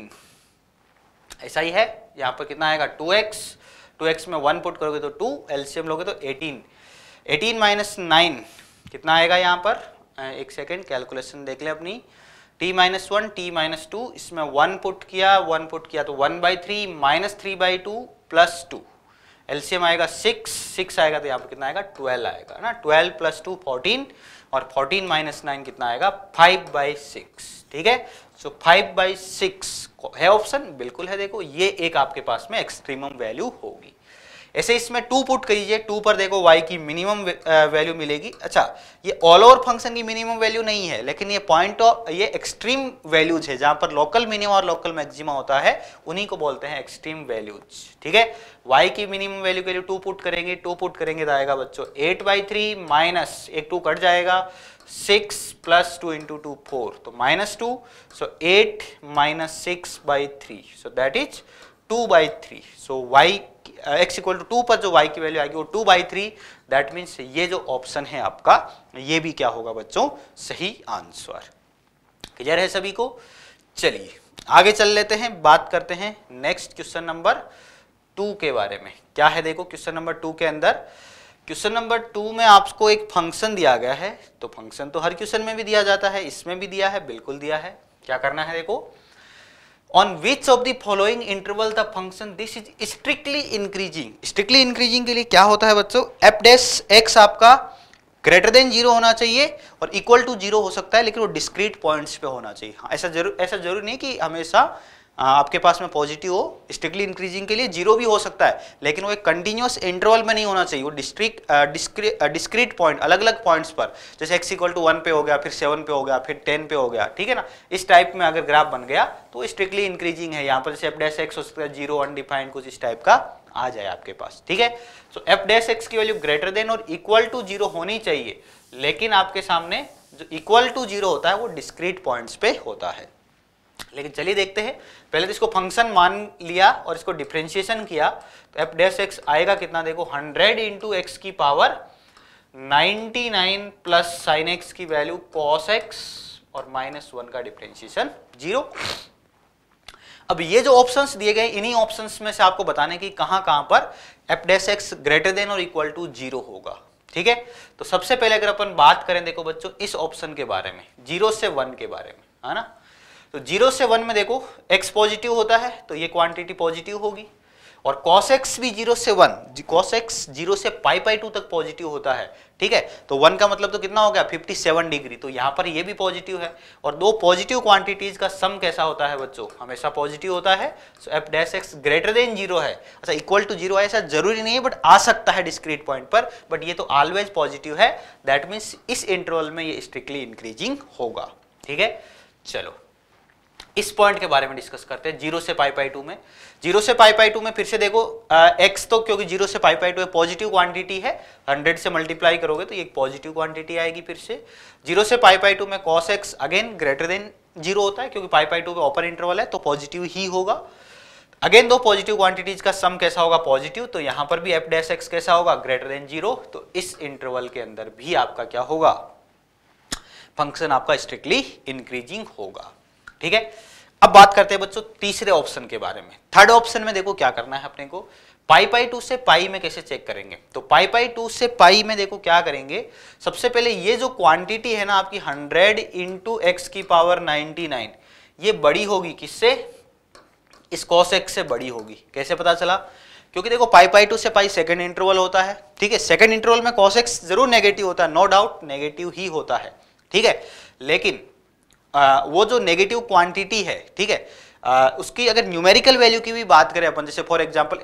ऐसा ही है यहाँ पर कितना आएगा टू एक्स टू एक्स में वन पुट करोगे तो टू एलसीएम लोगे तो एटीन एटीन माइनस नाइन कितना आएगा यहाँ पर एक सेकेंड कैलकुलेशन देख लें अपनी t minus one t minus two इसमें वन पुट किया वन पुट किया तो one by three minus three by two plus two LCM आएगा सिक्स सिक्स आएगा तो यहाँ पर कितना आएगा ट्वेल्व आएगा ना ट्वेल्व प्लस टू फोर्टीन और फोर्टीन माइनस नाइन कितना आएगा फाइव बाई सिक्स ठीक है सो फाइव बाई सिक्स है ऑप्शन बिल्कुल है देखो ये एक आपके पास में एक्सट्रीमम वैल्यू होगी ऐसे इसमें टू पुट कीजिए टू पर देखो वाई की मिनिमम वैल्यू मिलेगी अच्छा ये ऑल ओवर फंक्शन की मिनिमम वैल्यू नहीं है लेकिन ये पॉइंट ऑफ ये एक्सट्रीम वैल्यूज है जहां पर लोकल मिनिमम और लोकल मैक्सिमम होता है उन्हीं को बोलते हैं एक्सट्रीम वैल्यूज ठीक है वाई की मिनिमम वैल्यू के लिए टू पुट करेंगे टू पुट करेंगे तो आएगा बच्चों एट बाई थ्री माइनस एक टू कट जाएगा six plus two into two four तो minus two so eight minus six by three so that is two by three so y x equal to two पर जो y की value आएगी वो two by three that means ये जो option है आपका ये भी क्या होगा बच्चों सही आंसर क्लियर है सभी को चलिए आगे चल लेते हैं बात करते हैं नेक्स्ट क्वेश्चन नंबर टू के बारे में क्या है देखो क्वेश्चन नंबर टू के अंदर क्वेश्चन नंबर टू में आपको एक फंक्शन दिया गया है तो फंक्शन तो हर क्वेश्चन में भी दिया जाता है इसमें भी दिया है बिल्कुल दिया है क्या करना है देखो on which of the following interval the function this is strictly increasing strictly increasing के लिए क्या होता है बच्चों f dash x आपका ग्रेटर देन जीरो होना चाहिए और इक्वल टू जीरो हो सकता है लेकिन वो डिस्क्रीट पॉइंट्स पे होना चाहिए हाँ, ऐसा जरूर ऐसा जरूरी नहीं कि हमेशा आपके पास में पॉजिटिव हो स्ट्रिक्टली इंक्रीजिंग के लिए जीरो भी हो सकता है लेकिन वो एक कंटिन्यूस इंटरवल में नहीं होना चाहिए वो डिस्ट्रिक्ट डिस्क्रीट पॉइंट अलग अलग पॉइंट्स पर जैसे एक्स इक्वल टू वन पे हो गया फिर सेवन पे हो गया फिर टेन पे हो गया ठीक है ना इस टाइप में अगर ग्राफ बन गया तो स्ट्रिक्टली इंक्रीजिंग है यहाँ पर जैसे एफ डैश एक्स हो सकता है जीरो अनडिफाइंड कुछ इस टाइप का आ जाए आपके पास ठीक है सो एफ डैश एक्स की वैल्यू ग्रेटर देन और इक्वल टू जीरो होनी चाहिए लेकिन आपके सामने जो इक्वल टू जीरो होता है वो डिस्क्रीट पॉइंट्स पे होता है लेकिन चलिए देखते हैं पहले तो इसको फंक्शन मान लिया और इसको डिफ्रेंशिएशन किया तो एफ डेस एक्स आएगा कितना देखो हंड्रेड इंटू एक्स की पावर 99 प्लस साइन एक्स की वैल्यू कॉस एक्स और माइनस वन का डिफ्रेंशिएशन जीरो अब ये जो ऑप्शंस दिए गए इन्हीं ऑप्शंस में से आपको बताने की कहां कहां पर f dash x greater than और इक्वल टू जीरो होगा ठीक है तो सबसे पहले अगर अपन बात करें देखो बच्चों इस ऑप्शन के बारे में जीरो से वन के बारे में है ना तो जीरो से वन में देखो एक्स पॉजिटिव होता है तो ये क्वांटिटी पॉजिटिव होगी और कॉस एक्स भी जीरो से वन कॉस एक्स जीरो से पाई पाई टू तक पॉजिटिव होता है ठीक है तो वन का मतलब तो कितना हो गया फिफ्टी सेवन डिग्री तो यहाँ पर ये भी पॉजिटिव है और दो पॉजिटिव क्वांटिटीज का सम कैसा होता है बच्चों हमेशा पॉजिटिव होता है so f dash x greater than zero है अच्छा इक्वल टू जीरो ऐसा जरूरी नहीं है बट आ सकता है डिस्क्रीट पॉइंट पर बट ये तो ऑलवेज पॉजिटिव है दैट मीन्स इस इंटरवल में ये स्ट्रिक्टली इंक्रीजिंग होगा ठीक है चलो इस पॉइंट के बारे में डिस्कस करते हैं जीरो से पाई पाई टू में जीरो से पाई पाई टू में फिर से देखो एक्स तो क्योंकि जीरो से पाई पाई टू एक पॉजिटिव क्वांटिटी है हंड्रेड से मल्टीप्लाई करोगे तो एक पॉजिटिव क्वांटिटी आएगी फिर से जीरो से पाई पाई टू में cos x again greater than zero होता है क्योंकि पाई पाई टू में ऑपर इंटरवल है तो पॉजिटिव ही होगा अगेन दो पॉजिटिव क्वांटिटीज का सम कैसा होगा पॉजिटिव तो यहां पर भी एफ डैश एक्स कैसा होगा ग्रेटर देन जीरो तो इस इंटरवल के अंदर भी आपका क्या होगा फंक्शन आपका स्ट्रिक्टली इंक्रीजिंग होगा ठीक है अब बात करते हैं बच्चों तीसरे ऑप्शन के बारे में थर्ड ऑप्शन में देखो क्या करना है अपने को पाई पाई टू से पाई में कैसे चेक करेंगे तो पाई पाई टू से पाई में देखो क्या करेंगे सबसे पहले ये जो क्वांटिटी है ना आपकी 100 इंटू एक्स की पावर 99 ये बड़ी होगी किससे इस कॉस एक्स से बड़ी होगी कैसे पता चला क्योंकि देखो पाई पाई टू से पाई सेकेंड इंटरवल होता है ठीक है सेकेंड इंटरवल में कॉस एक्स जरूर नेगेटिव होता है नो डाउट नेगेटिव ही होता है ठीक है लेकिन आ, वो जो नेगेटिव क्वांटिटी है ठीक है आ, उसकी अगर न्यूमेरिकल वैल्यू की भी बात करें अपन जैसे फॉर एग्जांपल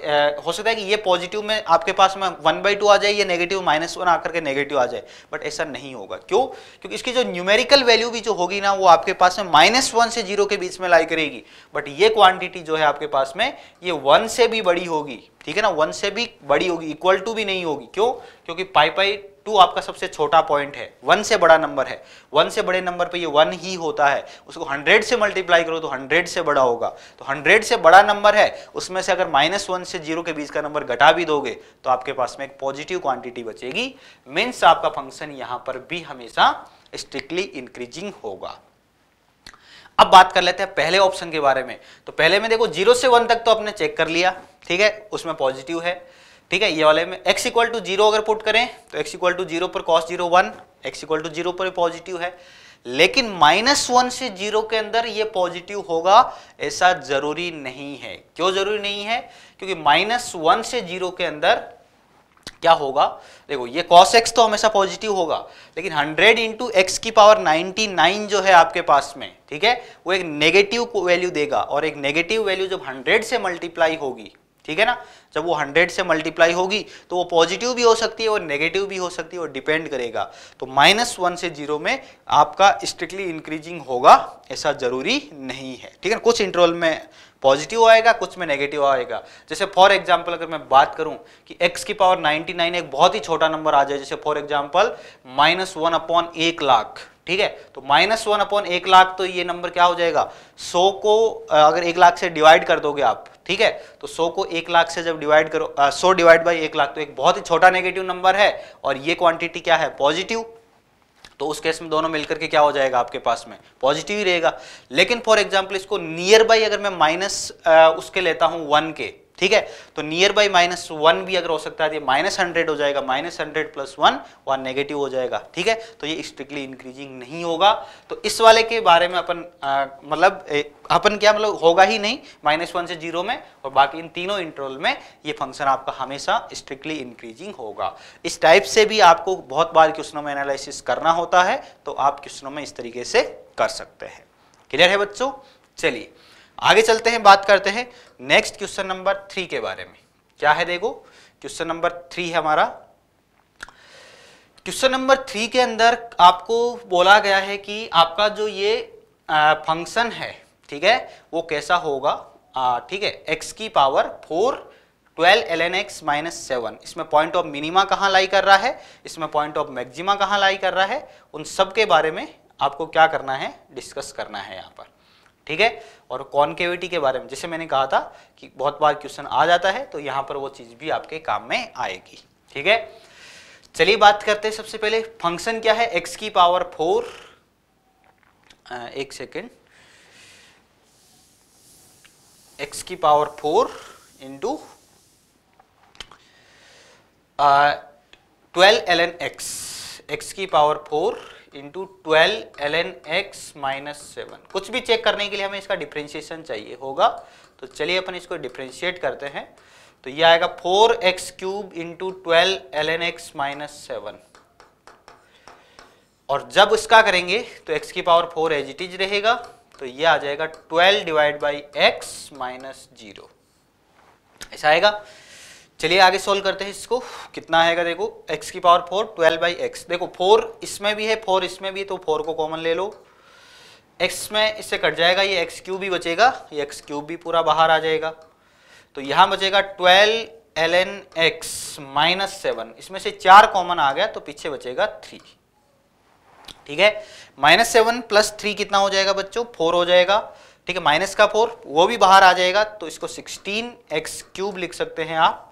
हो सकता है कि ये पॉजिटिव में आपके पास में वन बाई टू आ जाए ये नेगेटिव माइनस वन आकर के नेगेटिव आ जाए बट ऐसा नहीं होगा क्यों क्योंकि इसकी जो न्यूमेरिकल वैल्यू भी जो होगी ना वो आपके पास में माइनस वन से जीरो के बीच में लाई करेगी बट ये क्वांटिटी जो है आपके पास में ये वन से भी बड़ी होगी ठीक है ना वन से भी बड़ी होगी इक्वल टू भी नहीं होगी क्यों क्योंकि पाई पाई टू आपका सबसे छोटा पॉइंट है वन से बड़ा नंबर है वन से बड़े नंबर पे ये वन ही होता है उसको हंड्रेड से मल्टीप्लाई करो तो हंड्रेड से बड़ा होगा तो हंड्रेड से बड़ा नंबर है उसमें से अगर माइनस वन से जीरो के बीच का नंबर घटा भी दोगे तो आपके पास में एक पॉजिटिव क्वांटिटी बचेगी मीन्स आपका फंक्शन यहां पर भी हमेशा स्ट्रिक्टली इंक्रीजिंग होगा अब बात कर लेते हैं पहले ऑप्शन के बारे में तो पहले में देखो जीरो से वन तक तो आपने चेक कर लिया ठीक है उसमें पॉजिटिव है ठीक है ये वाले में x इक्वल टू जीरो अगर पुट करें तो x इक्वल टू जीरो पर cos zero one x equal to zero पर पॉजिटिव है लेकिन माइनस वन से जीरो के अंदर ये पॉजिटिव होगा ऐसा जरूरी नहीं है क्यों जरूरी नहीं है क्योंकि माइनस वन से जीरो के अंदर क्या होगा देखो ये cos x तो हमेशा पॉजिटिव होगा लेकिन 100 इंटू एक्स की पावर 99 जो है आपके पास में ठीक है वो एक नेगेटिव वैल्यू देगा और एक नेगेटिव वैल्यू जब 100 से मल्टीप्लाई होगी ठीक है ना जब वो 100 से मल्टीप्लाई होगी तो वो पॉजिटिव भी हो सकती है और नेगेटिव भी हो सकती है और डिपेंड करेगा तो माइनस वन से जीरो में आपका स्ट्रिक्टली इंक्रीजिंग होगा ऐसा जरूरी नहीं है ठीक है कुछ इंटरवल में पॉजिटिव आएगा कुछ में नेगेटिव आएगा जैसे फॉर एग्जाम्पल अगर मैं बात करूं कि एक्स की पावर 99 एक बहुत ही छोटा नंबर आ जाए जैसे for example minus one upon एक लाख ठीक है तो माइनस वन अपॉन एक लाख तो ये नंबर क्या हो जाएगा सौ को अगर एक लाख से डिवाइड कर दोगे आप ठीक है तो सौ को एक लाख से जब डिवाइड करो सौ डिवाइड बाई एक लाख तो एक बहुत ही छोटा नेगेटिव नंबर है और ये क्वांटिटी क्या है पॉजिटिव तो उस केस में दोनों मिलकर के क्या हो जाएगा आपके पास में पॉजिटिव ही रहेगा लेकिन फॉर एग्जाम्पल इसको नियर बाई अगर मैं माइनस उसके लेता हूं वन के ठीक है तो नियर बाई माइनस वन भी अगर हो सकता है माइनस तो हंड्रेड हो जाएगा minus hundred plus one one negative हो जाएगा ठीक है तो ये स्ट्रिक्टली इंक्रीजिंग नहीं होगा तो इस वाले के बारे में अपन मतलब अपन क्या मतलब होगा ही नहीं माइनस वन से जीरो में और बाकी इन तीनों इंटरवल में ये फंक्शन आपका हमेशा स्ट्रिक्टली इंक्रीजिंग होगा इस टाइप से भी आपको बहुत बार क्वेश्चनों में एनालिसिस करना होता है तो आप क्वेश्चनों में इस तरीके से कर सकते हैं क्लियर है बच्चों चलिए आगे चलते हैं बात करते हैं नेक्स्ट क्वेश्चन नंबर थ्री के बारे में क्या है देखो क्वेश्चन नंबर थ्री है हमारा क्वेश्चन नंबर थ्री के अंदर आपको बोला गया है कि आपका जो ये फंक्शन है ठीक है वो कैसा होगा ठीक है एक्स की power four twelve l n x minus seven इसमें पॉइंट ऑफ मिनिमा कहाँ लाई कर रहा है इसमें पॉइंट ऑफ मैक्सिमा कहाँ लाई कर रहा है उन सब के बारे में आपको क्या करना है डिस्कस करना है यहाँ पर ठीक है और कॉन्केविटी के बारे में जैसे मैंने कहा था कि बहुत बार क्वेश्चन आ जाता है तो यहाँ पर वो चीज़ भी आपके काम में आएगी ठीक है चलिए बात करते हैं सबसे पहले फंक्शन क्या है एक्स की पावर फोर एक सेकेंड एक्स की power four into twelve l n x x की power four into twelve l n x minus seven कुछ भी चेक करने के लिए हमें इसका डिफ्रेंशिएशन चाहिए होगा तो चलिए अपन इसको डिफ्रेंशिएट करते हैं तो ये आएगा four x cube into twelve l n x minus seven और जब उसका करेंगे तो x की power four as it is रहेगा तो ये आ जाएगा twelve divide by x minus zero ऐसा आएगा चलिए आगे सोल्व करते हैं इसको कितना आएगा देखो x की power four twelve by x देखो फोर इसमें भी है फोर इसमें भी तो फोर को कॉमन ले लो x में इससे कट जाएगा ये एक्स क्यूब भी बचेगा ये एक्स क्यूब भी पूरा बाहर आ जाएगा तो यहाँ बचेगा twelve l n x minus seven इसमें से चार कॉमन आ गया तो पीछे बचेगा थ्री ठीक है माइनस सेवन प्लस थ्री कितना हो जाएगा बच्चों फोर हो जाएगा ठीक है माइनस का फोर वो भी बाहर आ जाएगा तो इसको सिक्सटीन एक्स क्यूब लिख सकते हैं आप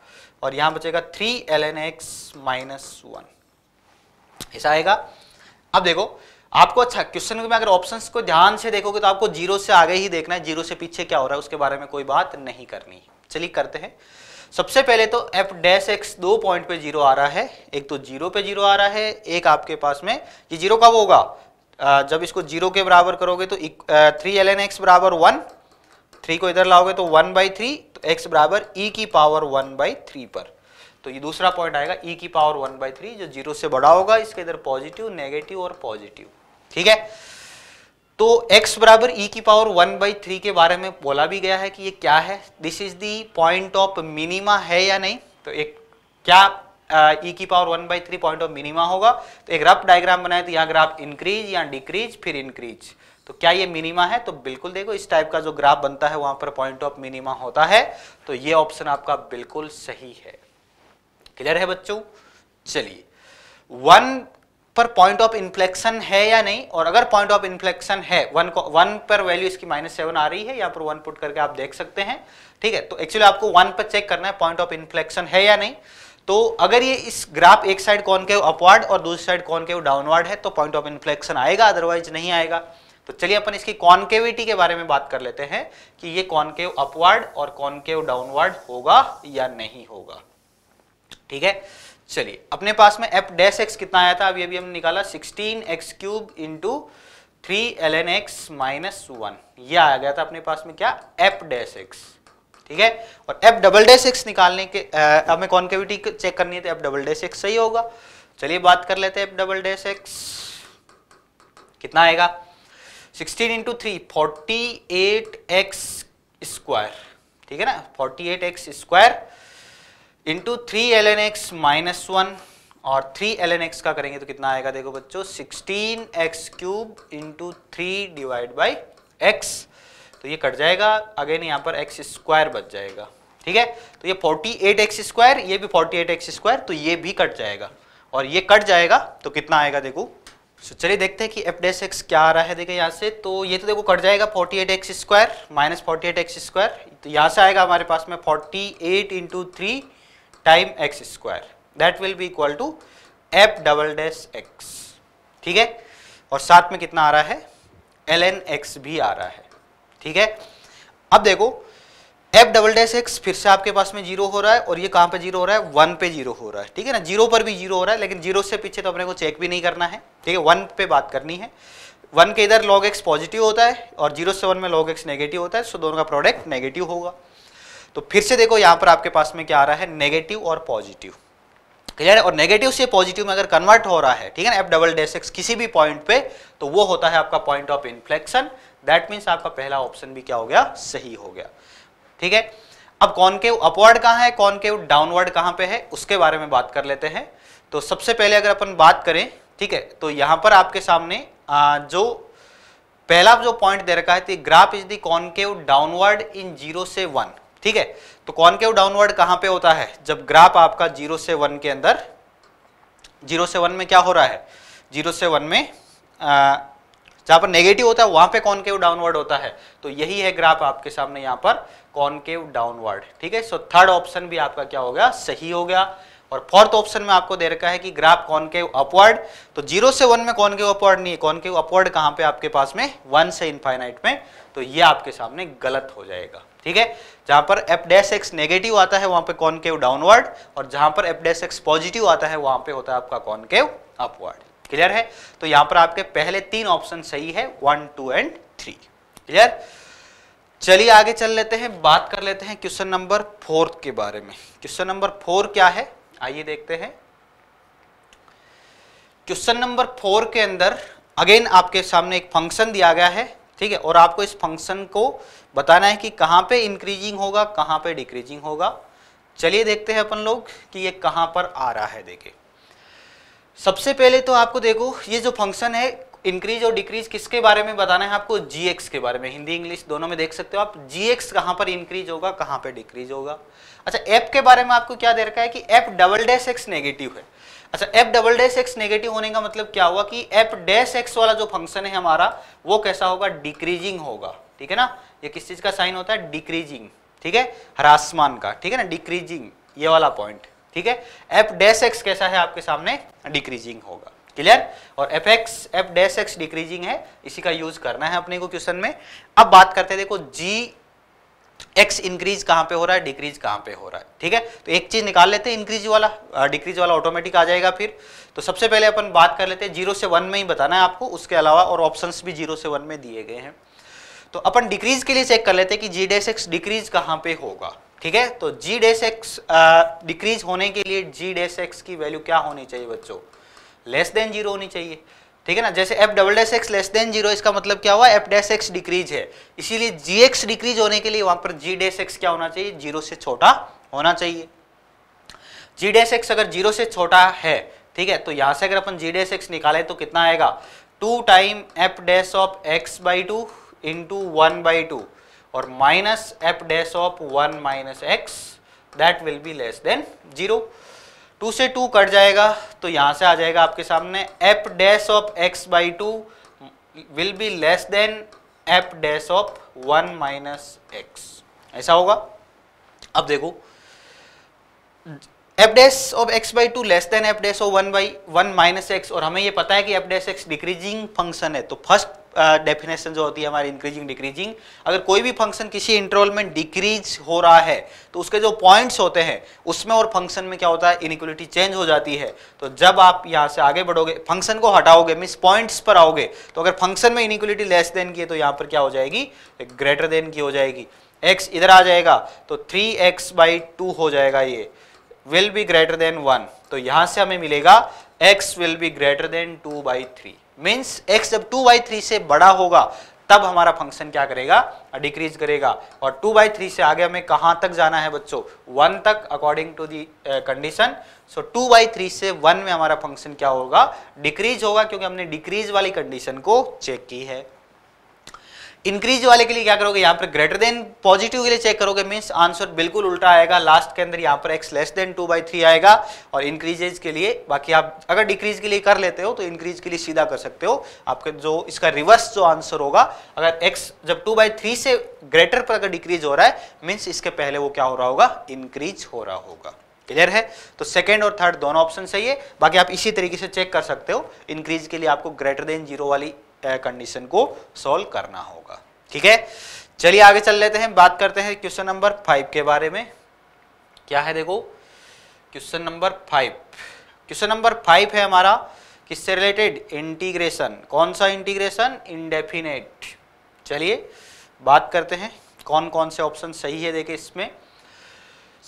और यहां बचेगा three l n x minus one ऐसा आएगा अब देखो आपको अच्छा क्वेश्चन में अगर ऑप्शंस को ध्यान से देखोगे तो आपको जीरो से आगे ही देखना है जीरो से पीछे क्या हो रहा है उसके बारे में कोई बात नहीं करनी चलिए करते हैं सबसे पहले तो एफ डैश एक्स दो पॉइंट पे जीरो आ रहा है एक तो जीरो पे जीरो आ रहा है एक आपके पास में ये जीरो कब होगा जब इसको जीरो के बराबर करोगे तो थ्री एल एन एक्स बराबर वन थ्री को इधर लाओगे तो वन बाई थ्री तो एक्स बराबर ई e की पावर वन बाई थ्री पर तो ये दूसरा पॉइंट आएगा ई e की पावर वन बाई थ्री जो जीरो से बड़ा होगा इसके इधर पॉजिटिव नेगेटिव और पॉजिटिव ठीक है तो x बराबर e की पावर वन बाई थ्री के बारे में बोला भी गया है कि ये क्या है this is the point of minima है या नहीं तो एक क्या ई e की power one by three point of minima होगा तो एक रफ डायग्राम बनाए तो यहाँ अगर आप इंक्रीज या डिक्रीज फिर इंक्रीज तो क्या ये मिनिमा है तो बिल्कुल देखो इस टाइप का जो ग्राफ बनता है वहां पर पॉइंट ऑफ मिनिमा होता है तो ये ऑप्शन आपका बिल्कुल सही है क्लियर है बच्चों चलिए वन पर पॉइंट ऑफ इन्फ्लेक्शन है या नहीं और अगर पॉइंट ऑफ इन्फ्लेक्शन है वन को वन पर वैल्यू इसकी माइनस सेवन आ रही है यहाँ पर वन पुट करके आप देख सकते हैं ठीक है तो एक्चुअली आपको वन पर चेक करना है पॉइंट ऑफ इन्फ्लेक्शन है या नहीं तो अगर ये इस ग्राफ एक साइड कौन के अपवर्ड और दूसरी साइड कौन के डाउनवर्ड है तो पॉइंट ऑफ इन्फ्लेक्शन आएगा अदरवाइज नहीं आएगा तो चलिए अपन इसकी कॉन्केविटी के बारे में बात कर लेते हैं कि ये कॉन्केव अपवर्ड और कॉनकेव डाउनवर्ड होगा या नहीं होगा ठीक है चलिए अपने पास में एफ डैश एक्स कितना आया था अभी अभी हमने निकाला sixteen x cube into three l n x minus one यह आ गया था अपने पास में क्या एफ डैश एक्स ठीक है और एफ डबल डैश एक्स निकालने के अब हमें कॉन्केविटी चेक करनी है तो एफ डबल डैश एक्स सही होगा चलिए बात कर लेते हैं एफ डबल डैश एक्स कितना आएगा sixteen into three forty eight x square ठीक है ना forty eight x square into three l n x minus one और थ्री एल एन एक्स का करेंगे तो कितना आएगा देखो बच्चों sixteen x cube into three divide by x तो ये कट जाएगा अगेन यहाँ पर एक्स स्क्वायर बच जाएगा ठीक है तो ये फोर्टी एट एक्स स्क्वायर ये भी फोर्टी एट एक्स स्क्वायर तो ये भी कट जाएगा और ये कट जाएगा तो कितना आएगा देखो so, चलिए देखते हैं कि एफ डेस एक्स क्या आ रहा है देखिए यहाँ से तो ये तो देखो कट जाएगा forty eight x square minus forty eight x square तो यहाँ से आएगा हमारे पास में 48 eight into three time x square that will be equal to f double dash x ठीक है और साथ में कितना आ रहा है एल एन एक्स भी आ रहा है ठीक है अब देखो एफ डबल डैश एक्स फिर से आपके पास में जीरो हो रहा है और ये कहाँ पे जीरो हो रहा है वन पे जीरो हो रहा है ठीक है ना जीरो पर भी जीरो हो रहा है लेकिन जीरो से पीछे तो अपने को चेक भी नहीं करना है ठीक है वन पे बात करनी है वन के इधर लॉग एक्स पॉजिटिव होता है और जीरो से वन में लॉग एक्स नेगेटिव होता है सो दोनों का प्रोडक्ट नेगेटिव होगा तो फिर से देखो यहाँ पर आपके पास में क्या आ रहा है नेगेटिव और पॉजिटिव क्लियर है और नेगेटिव से पॉजिटिव में अगर कन्वर्ट हो रहा है ठीक है ना एफ डबल डैश एक्स किसी भी पॉइंट पे तो वो होता है आपका point of inflection that means आपका पहला ऑप्शन भी क्या हो गया सही हो गया ठीक है अब कॉनकेव अपवर्ड कहां है के डाउनवर्ड कहां पे है उसके बारे में बात कर लेते हैं तो सबसे पहले अगर अपन बात करें ठीक है तो यहां पर आपके सामने आ, जो पहला जो पॉइंट दे रखा है ग्राफ इज दी के डाउनवर्ड इन जीरो से वन ठीक है तो के डाउनवर्ड कहां पे होता है जब ग्राफ आपका जीरो से वन के अंदर जीरो से वन में क्या हो रहा है जीरो से वन में जहां पर नेगेटिव होता है वहां पे के डाउनवर्ड होता है तो यही है ग्राफ आपके सामने यहाँ पर कॉनकेव डाउनवर्ड ठीक है सो थर्ड ऑप्शन भी आपका क्या हो गया सही हो गया और फोर्थ ऑप्शन में आपको दे रखा है कि ग्राफ कॉनकेव अपवर्ड तो जीरो से वन में कॉनकेव अपवर्ड नहीं है कॉनकेव अपवर्ड कहां पे आपके पास में वन से इनफाइनाइट में तो ये आपके सामने गलत हो जाएगा ठीक है जहां पर एफ डैश एक्स नेगेटिव आता है वहां पे कॉनकेव डाउनवर्ड और जहां पर एफ डैश एक्स पॉजिटिव आता है वहां पे होता है आपका कॉनकेव अपवर्ड क्लियर है तो यहां पर आपके पहले तीन ऑप्शन सही है one two and three clear चलिए आगे चल लेते हैं बात कर लेते हैं क्वेश्चन नंबर फोर्थ के बारे में क्वेश्चन नंबर फोर क्या है आइए देखते हैं क्वेश्चन नंबर फोर के अंदर अगेन आपके सामने एक फंक्शन दिया गया है ठीक है और आपको इस फंक्शन को बताना है कि कहां पे इंक्रीजिंग होगा कहां पे डिक्रीजिंग होगा चलिए देखते हैं अपन लोग कि ये कहां पर आ रहा है देखे सबसे पहले तो आपको देखो ये जो फंक्शन है इंक्रीज और डिक्रीज किसके बारे में बताना है आपको जीएक्स के बारे में हिंदी इंग्लिश दोनों में देख सकते हो आप जीएक्स कहाँ पर इंक्रीज होगा कहाँ पर डिक्रीज होगा अच्छा एप के बारे में आपको क्या दे रखा है कि f double dash x negative है अच्छा f double dash x negative होने का मतलब क्या हुआ कि एफ डैश एक्स वाला जो फंक्शन है हमारा वो कैसा होगा डिक्रीजिंग होगा ठीक है ना ये किस चीज का साइन होता है डिक्रीजिंग ठीक है हरासमान का ठीक है ना डिक्रीजिंग ये वाला पॉइंट ठीक है एफ डैश एक्स कैसा है आपके सामने डिक्रीजिंग होगा क्लियर और f x f dash x decreasing है इसी का यूज करना है अपने को क्वेश्चन में अब बात करते हैं देखो जी एक्स इंक्रीज कहाँ पे हो रहा है डिक्रीज कहाँ पे हो रहा है ठीक है तो एक चीज निकाल लेते हैं इंक्रीज वाला डिक्रीज वाला ऑटोमेटिक आ जाएगा फिर तो सबसे पहले अपन बात कर लेते हैं जीरो से वन में ही बताना है आपको उसके अलावा और ऑप्शन भी जीरो से वन में दिए गए हैं तो अपन डिक्रीज के लिए चेक कर लेते हैं कि जी डैश एक्स डिक्रीज कहां पे होगा ठीक है तो जी डैश एक्स डिक्रीज होने के लिए जी डैश एक्स की वैल्यू क्या होनी चाहिए बच्चों लेस देन जीरो होनी चाहिए ठीक है ना जैसे f double dash x less than zero इसका मतलब क्या हुआ एफ डैश एक्स डिक्रीज है इसीलिए जी एक्स डिक्रीज होने के लिए वहां पर जी डैश एक्स क्या होना चाहिए जीरो से छोटा होना चाहिए जी डैश एक्स अगर जीरो से छोटा है ठीक है तो यहां से अगर अपन जी डैश एक्स निकाले तो कितना आएगा two time f dash of x by two into one by two और minus f dash of one minus x that will be less than zero two से टू कट जाएगा तो यहाँ से आ जाएगा आपके सामने f dash of x by two will be less than f dash of one minus x ऐसा होगा अब देखो f dash of x by two less then F dash of one by one minus x और हमें ये पता है कि f dash x decreasing function है तो फर्स्ट डेफिनेशन जो होती है हमारी इंक्रीजिंग डिक्रीजिंग अगर कोई भी फंक्शन किसी इंटरवल में डिक्रीज हो रहा है तो उसके जो पॉइंट्स होते हैं उसमें और फंक्शन में क्या होता है इनिक्वलिटी चेंज हो जाती है तो जब आप यहाँ से आगे बढ़ोगे फंक्शन को हटाओगे मीन्स पॉइंट्स पर आओगे तो अगर फंक्शन में इनिक्वलिटी लेस देन की है तो यहाँ पर क्या हो जाएगी ग्रेटर देन की हो जाएगी एक्स इधर आ जाएगा तो थ्री एक्स बाई टू हो जाएगा ये will be greater than one तो यहाँ से हमें मिलेगा x will be greater than two by three means x जब टू बाई थ्री से बड़ा होगा तब हमारा फंक्शन क्या करेगा डिक्रीज करेगा और टू बाई थ्री से आगे हमें कहाँ तक जाना है बच्चों वन तक according to the condition so two by three से वन में हमारा फंक्शन क्या होगा डिक्रीज होगा क्योंकि हमने डिक्रीज वाली कंडीशन को चेक की है इंक्रीज वाले के लिए क्या करोगे यहाँ पर ग्रेटर देन पॉजिटिव के लिए चेक करोगे मीन्स आंसर बिल्कुल उल्टा आएगा लास्ट के अंदर यहाँ पर x less than two by three आएगा और इंक्रीजेज के लिए बाकी आप अगर डिक्रीज के लिए कर लेते हो तो इंक्रीज के लिए सीधा कर सकते हो आपके जो इसका रिवर्स जो आंसर होगा अगर एक्स जब टू बाई थ्री से ग्रेटर पर अगर डिक्रीज हो रहा है मीन्स इसके पहले वो क्या हो रहा होगा इंक्रीज हो रहा होगा क्लियर है तो सेकेंड और थर्ड दोनों ऑप्शन सही है बाकी आप इसी तरीके से चेक कर सकते हो इंक्रीज के लिए आपको ग्रेटर देन जीरो वाली कंडीशन को सॉल्व करना होगा ठीक है चलिए आगे चल लेते हैं बात करते हैं क्वेश्चन नंबर फाइव के बारे में क्या है देखो question number five question number five है हमारा किससे रिलेटेड इंटीग्रेशन कौन सा इंटीग्रेशन इनडेफिनेट चलिए बात करते हैं कौन कौन से ऑप्शन सही है देखे इसमें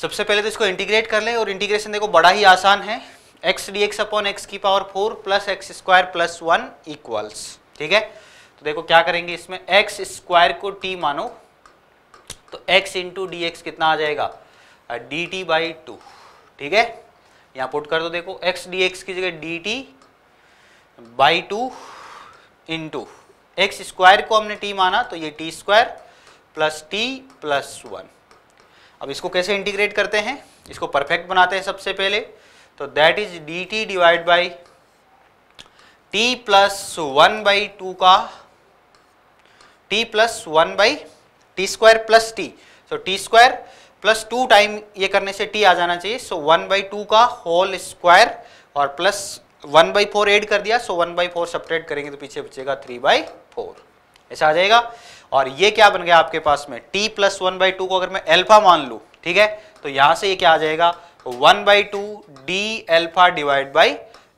सबसे पहले तो इसको इंटीग्रेट कर लें और इंटीग्रेशन देखो बड़ा ही आसान है x d x upon x की power four plus x square plus one equals ठीक है तो देखो क्या करेंगे इसमें एक्स स्क्वायर को टी मानो तो एक्स इंटू डी एक्स कितना आ जाएगा डी टी बाई टू ठीक है यहां पुट कर दो देखो एक्स डी एक्स की जगह d t by two into x square को हमने टी माना तो ये t square plus t plus one अब इसको कैसे इंटीग्रेट करते हैं इसको परफेक्ट बनाते हैं सबसे पहले तो that is d t divide by t plus one by two का t plus one by t square plus t so t square plus two time ये करने से टी आ जाना चाहिए सो वन बाई टू का होल स्क्वायर और plus one by four add कर दिया so one by four separate करेंगे तो पीछे बचेगा थ्री बाई फोर ऐसा आ जाएगा और ये क्या बन गया आपके पास में t plus one by two को अगर मैं एल्फा मान लू ठीक है तो यहां से ये क्या आ जाएगा one by two d alpha divide by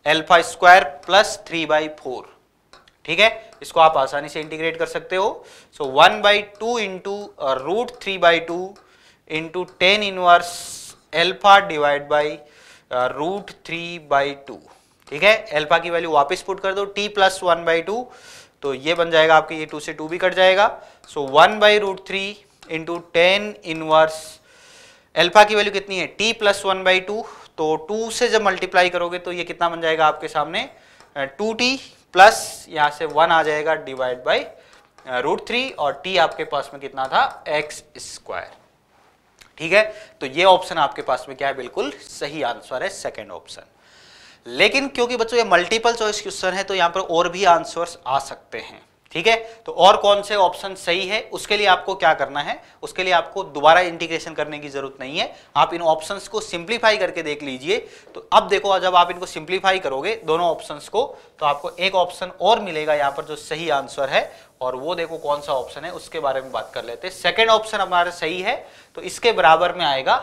alpha square plus three by four ठीक है इसको आप आसानी से इंटीग्रेट कर सकते हो so one by two into root three by two into tan inverse alpha divide by root three by two ठीक है एल्फा की वैल्यू वापस पुट कर दो t plus one by two तो ये बन जाएगा आपके ये टू से टू भी कट जाएगा so one by root three into tan inverse alpha की वैल्यू कितनी है t plus one by two तो टू से जब मल्टीप्लाई करोगे तो ये कितना बन जाएगा आपके सामने टू टी प्लस यहाँ से वन आ जाएगा डिवाइड बाई रूट थ्री और टी आपके पास में कितना था एक्स स्क्वायर ठीक है तो ये ऑप्शन आपके पास में क्या है बिल्कुल सही आंसर है सेकेंड ऑप्शन लेकिन क्योंकि बच्चों ये मल्टीपल चॉइस क्वेश्चन है तो यहाँ पर और भी आंसर्स आ सकते हैं ठीक है तो और कौन से ऑप्शन सही है उसके लिए आपको क्या करना है उसके लिए आपको दोबारा इंटीग्रेशन करने की जरूरत नहीं है आप इन ऑप्शंस को सिंप्लीफाई करके देख लीजिए तो अब देखो जब आप इनको सिंप्लीफाई करोगे दोनों ऑप्शंस को तो आपको एक ऑप्शन और मिलेगा यहाँ पर जो सही आंसर है और वो देखो कौन सा ऑप्शन है उसके बारे में बात कर लेते हैं सेकेंड ऑप्शन हमारा सही है तो इसके बराबर में आएगा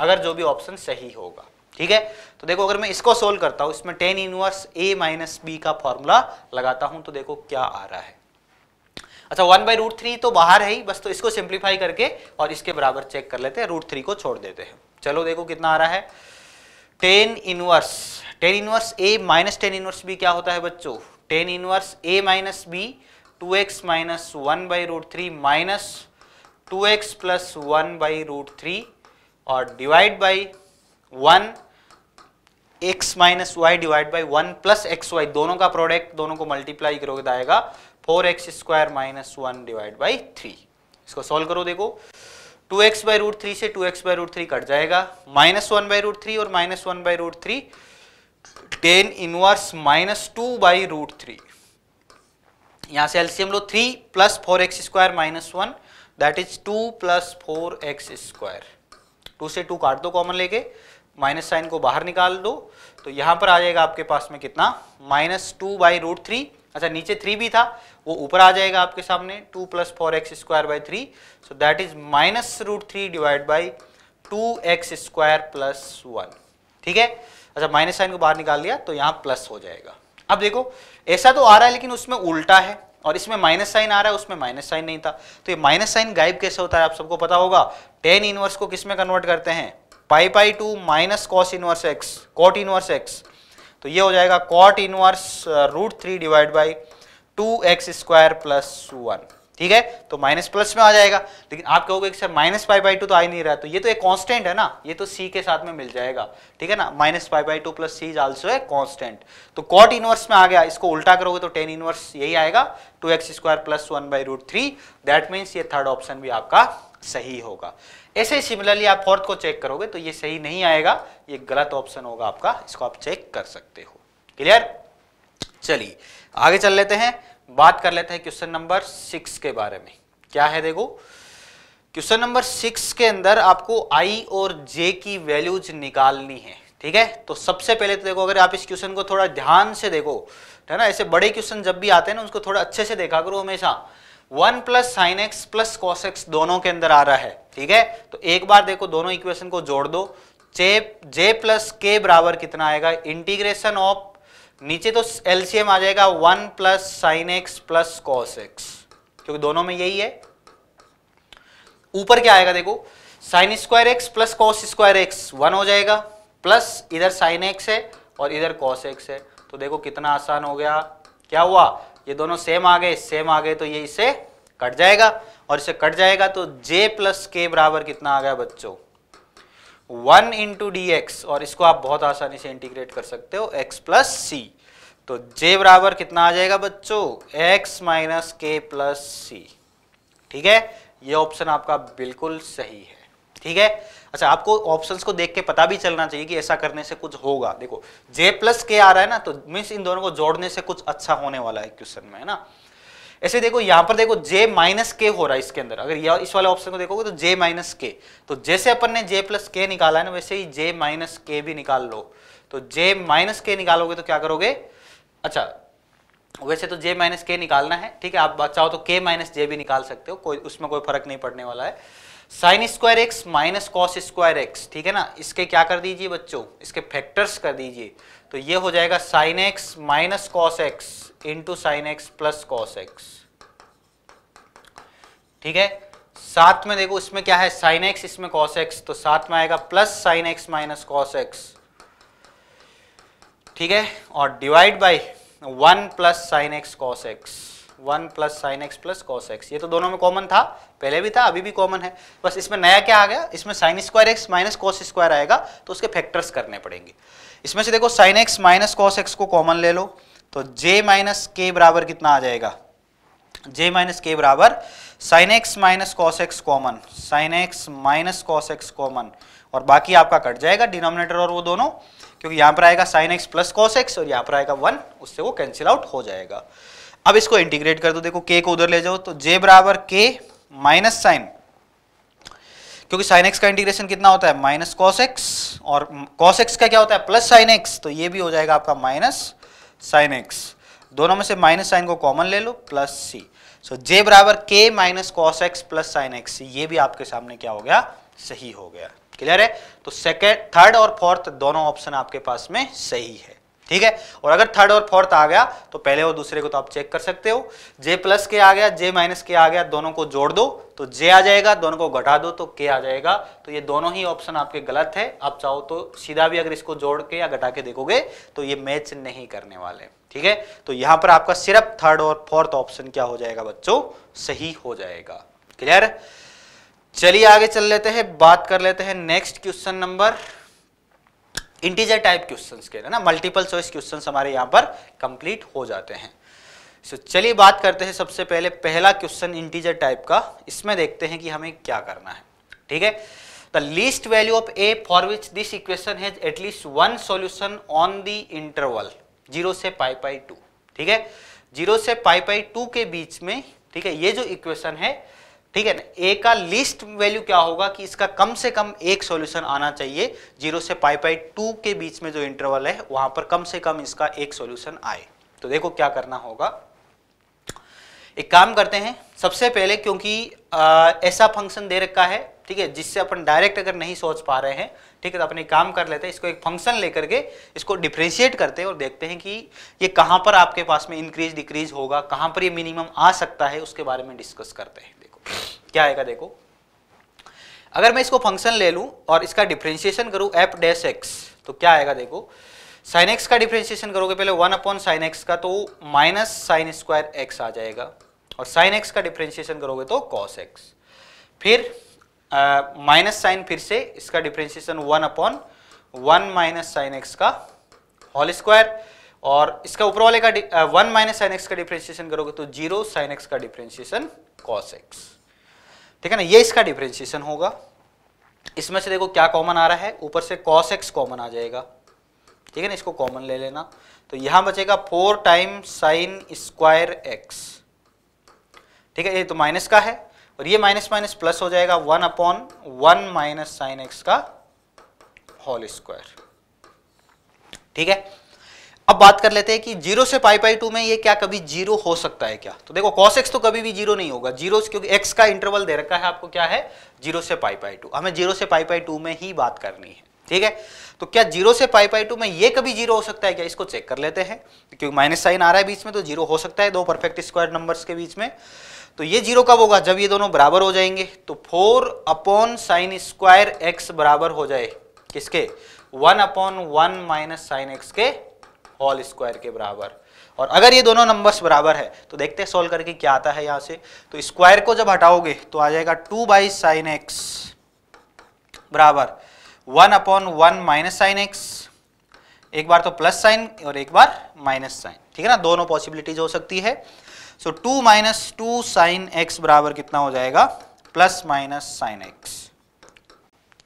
अगर जो भी ऑप्शन सही होगा ठीक है तो देखो अगर मैं इसको सोल्व करता हूँ इसमें tan inverse a minus b का फॉर्मूला लगाता हूं तो देखो क्या आ रहा है अच्छा वन बाई रूट थ्री तो बाहर है ही बस तो इसको सिंप्लीफाई करके और इसके बराबर चेक कर लेते हैं रूट थ्री को छोड़ देते हैं चलो देखो कितना आ रहा है tan inverse tan inverse a minus tan inverse b क्या होता है बच्चों tan inverse a minus b two x minus one by root three minus two x plus one by root three और divide by one x minus y divide by one plus x y दोनों का product दोनों को multiply करोगे तो आएगा four x square minus one divide by three इसको solve करो देखो two x by root three से two x by root three cut जाएगा minus one by root three और minus one by root three tan inverse minus two by root three यहां से LCM लो three plus four x square minus one that is two plus four x square two से two काट दो common लेके minus sign को बाहर निकाल दो तो यहां पर आ जाएगा आपके पास में कितना minus two by root three अच्छा नीचे थ्री भी था वो ऊपर आ जाएगा आपके सामने two plus four x square by three so that is minus root three divide by two x square plus one ठीक है अच्छा माइनस साइन को बाहर निकाल दिया तो यहाँ प्लस हो जाएगा अब देखो ऐसा तो आ रहा है लेकिन उसमें उल्टा है और इसमें माइनस साइन आ रहा है उसमें माइनस साइन नहीं था तो ये माइनस साइन गायब कैसे होता है आप सबको पता होगा टेन इनवर्स को किस में कन्वर्ट करते हैं पाई पाई two minus cos inverse x cot inverse x तो ये हो जाएगा cot inverse root three divide by two x square plus one ठीक है तो माइनस प्लस में आ जाएगा लेकिन आप कहोगे कि sir minus five by two तो आ ही नहीं रहा तो ये तो एक कांस्टेंट है ना ये तो सी के साथ में मिल जाएगा ठीक है ना minus five by two plus c is also है कांस्टेंट तो कॉट इनवर्स में आ गया इसको उल्टा करोगे तो टेन इनवर्स यही आएगा two x square plus one by root three that means ये थर्ड ऑप्शन भी आपका सही होगा ऐसे ही सिमिलरली आप फोर्थ को चेक करोगे तो ये सही नहीं आएगा ये गलत ऑप्शन होगा आपका इसको आप चेक कर सकते हो क्लियर चलिए आगे चल लेते हैं बात कर लेते हैं क्वेश्चन नंबर सिक्स के बारे में क्या है देखो क्वेश्चन नंबर सिक्स के अंदर आपको आई और जे की वैल्यूज निकालनी है ठीक है तो सबसे पहले तो देखो अगर आप इस क्वेश्चन को थोड़ा ध्यान से देखो है ना ऐसे बड़े क्वेश्चन जब भी आते हैं ना उसको थोड़ा अच्छे से देखा करो हमेशा one plus sine x plus cos x दोनों के अंदर आ रहा है ठीक है तो एक बार देखो दोनों इक्वेशन को जोड़ दो जे जे प्लस के बराबर कितना आएगा इंटीग्रेशन ऑफ नीचे तो एलसीएम आ जाएगा one plus sine x plus cos x क्योंकि दोनों में यही है ऊपर क्या आएगा देखो sine square x plus cos square x one हो जाएगा प्लस इधर साइन एक्स है और इधर कॉस एक्स है तो देखो कितना आसान हो गया क्या हुआ ये दोनों सेम आ गए सेम आ गए तो ये इसे कट जाएगा और इसे कट जाएगा तो जे प्लस के बराबर कितना आ गया बच्चों वन इंटू डी एक्स और इसको आप बहुत आसानी से इंटीग्रेट कर सकते हो एक्स प्लस सी तो जे बराबर कितना आ जाएगा बच्चों x minus k plus c ठीक है ये ऑप्शन आपका बिल्कुल सही है ठीक है अच्छा आपको ऑप्शंस को देख के पता भी चलना चाहिए कि ऐसा करने से कुछ होगा देखो जे प्लस के आ रहा है ना तो मीन्स इन दोनों को जोड़ने से कुछ अच्छा होने वाला है क्वेश्चन में है ना ऐसे देखो यहां पर देखो जे माइनस के हो रहा है इसके अंदर अगर इस वाले ऑप्शन को देखोगे तो जे माइनस के तो जैसे अपन ने जे प्लस के निकाला है ना वैसे ही जे माइनस के भी निकाल लो तो जे माइनस के निकालोगे तो क्या करोगे अच्छा वैसे तो जे माइनस के निकालना है ठीक है आप चाहो तो के माइनस जे भी निकाल सकते हो कोई उसमें कोई फर्क नहीं पड़ने वाला है sine square x minus cos square x ठीक है ना इसके क्या कर दीजिए बच्चों इसके फैक्टर्स कर दीजिए तो ये हो जाएगा sine x minus cos x into sine x plus cos x ठीक है साथ में देखो इसमें क्या है साइन एक्स इसमें कॉस एक्स तो साथ में आएगा plus sine x minus cos x ठीक है और divide by one plus sine x cos x one plus sine x plus cos x ये तो दोनों में कॉमन था पहले भी था अभी भी कॉमन है बस इसमें नया क्या आ गया इसमें sine square x minus cos square आएगा तो उसके फैक्टर्स करने पड़ेंगे इसमें से देखो sine x minus cos x को कॉमन ले लो तो जे माइनस के बराबर कितना आ जाएगा जे माइनस के बराबर sine x minus cos x common sine x minus cos x common और बाकी आपका कट जाएगा डिनोमिनेटर और वो दोनों क्योंकि यहां पर आएगा sine x plus cos x और यहां पर आएगा वन उससे वो कैंसिल आउट हो जाएगा अब इसको इंटीग्रेट कर दो देखो के को उधर ले जाओ तो जे बराबर के माइनस साइन क्योंकि साइन एक्स का इंटीग्रेशन कितना होता है माइनस कॉस एक्स और कॉस एक्स का क्या होता है प्लस साइन एक्स तो ये भी हो जाएगा आपका माइनस साइन एक्स दोनों में से माइनस साइन को कॉमन ले लो प्लस सी सो जे बराबर k minus cos x plus sine x ये भी आपके सामने क्या हो गया सही हो गया क्लियर है तो सेकेंड थर्ड और फोर्थ दोनों ऑप्शन आपके पास में सही है ठीक है और अगर थर्ड और फोर्थ आ गया तो पहले और दूसरे को तो आप चेक कर सकते हो जे प्लस के आ गया जे माइनस के आ गया दोनों को जोड़ दो तो जे आ जाएगा दोनों को घटा दो तो के आ जाएगा तो ये दोनों ही ऑप्शन आपके गलत है आप चाहो तो सीधा भी अगर इसको जोड़ के या घटा के देखोगे तो ये मैच नहीं करने वाले ठीक है तो यहां पर आपका सिर्फ थर्ड और फोर्थ ऑप्शन क्या हो जाएगा बच्चों सही हो जाएगा क्लियर चलिए आगे चल लेते हैं बात कर लेते हैं next question number integer type question के है ना मल्टीपल चॉइस क्वेश्चन हमारे यहाँ पर कंप्लीट हो जाते हैं सो so, चलिए बात करते हैं सबसे पहले पहला क्वेश्चन इंटीजर टाइप का इसमें देखते हैं कि हमें क्या करना है ठीक है the least value of a for which this equation has at least one solution on the interval zero से पाई पाई टू ठीक है जीरो से पाई पाई टू के बीच में ठीक है ये जो इक्वेशन है ठीक है ना ए का लिस्ट वैल्यू क्या होगा कि इसका कम से कम एक सॉल्यूशन आना चाहिए जीरो से पाई पाई टू के बीच में जो इंटरवल है वहां पर कम से कम इसका एक सॉल्यूशन आए तो देखो क्या करना होगा एक काम करते हैं सबसे पहले क्योंकि ऐसा फंक्शन दे रखा है ठीक है जिससे अपन डायरेक्ट अगर नहीं सोच पा रहे हैं ठीक है तो अपने काम कर लेते हैं इसको एक फंक्शन लेकर के इसको डिफ्रेंशिएट करते हैं और देखते हैं कि ये कहां पर आपके पास में इंक्रीज डिक्रीज होगा कहां पर ये मिनिमम आ सकता है उसके बारे में डिस्कस करते हैं क्या आएगा देखो अगर मैं इसको फंक्शन ले लूं और इसका डिफ्रेंशिएशन करूं एफ डैश एक्स तो क्या आएगा देखो साइन एक्स का डिफ्रेंशिएशन करोगे पहले वन अपॉन साइन एक्स का तो माइनस साइन स्क्वायर एक्स आ जाएगा और साइन एक्स का डिफ्रेंशिएशन करोगे तो कॉस एक्स फिर माइनस साइन फिर से इसका differentiation one upon one minus sine x का होल स्क्वायर और इसका ऊपर वाले का वन माइनस साइन एक्स का डिफ्रेंशिएशन करोगे तो जीरो साइन एक्स का डिफ्रेंशिएशन कॉस एक्स ठीक है ना ये इसका डिफ्रेंशिएशन होगा इसमें से देखो क्या कॉमन आ रहा है ऊपर से कॉस एक्स कॉमन आ जाएगा ठीक है ना इसको कॉमन ले लेना तो यहां बचेगा four time sine square x ठीक है ये तो माइनस का है और ये माइनस माइनस प्लस हो जाएगा one upon one minus sine x का होल स्क्वायर ठीक है अब बात कर लेते हैं कि जीरो से पाई पाई टू में ये क्या कभी जीरो हो सकता है क्या तो देखो कॉस एक्स तो कभी भी जीरो नहीं होगा जीरो क्योंकि एक्स का इंटरवल दे रखा है आपको क्या है जीरो से पाई पाई टू हमें जीरो से पाई पाई टू में ही बात करनी है ठीक है तो क्या जीरो से पाई पाई टू में ये कभी जीरो हो सकता है क्या इसको चेक कर लेते हैं क्योंकि माइनस साइन आ रहा है बीच में तो जीरो हो सकता है दो परफेक्ट स्क्वायर नंबर के बीच में तो ये जीरो कब होगा जब ये दोनों बराबर हो जाएंगे तो four upon sine square x बराबर हो जाए किसके one upon one minus sine x के होल स्क्वायर के बराबर और अगर ये दोनों नंबर्स बराबर है तो देखते हैं सॉल्व करके क्या आता है यहाँ से तो स्क्वायर को जब हटाओगे तो आ जाएगा टू बाई साइन एक्स बराबर one upon one minus sine x एक बार तो प्लस साइन और एक बार माइनस साइन ठीक है ना दोनों पॉसिबिलिटीज हो सकती है so two minus two sine x बराबर कितना हो जाएगा प्लस माइनस साइन एक्स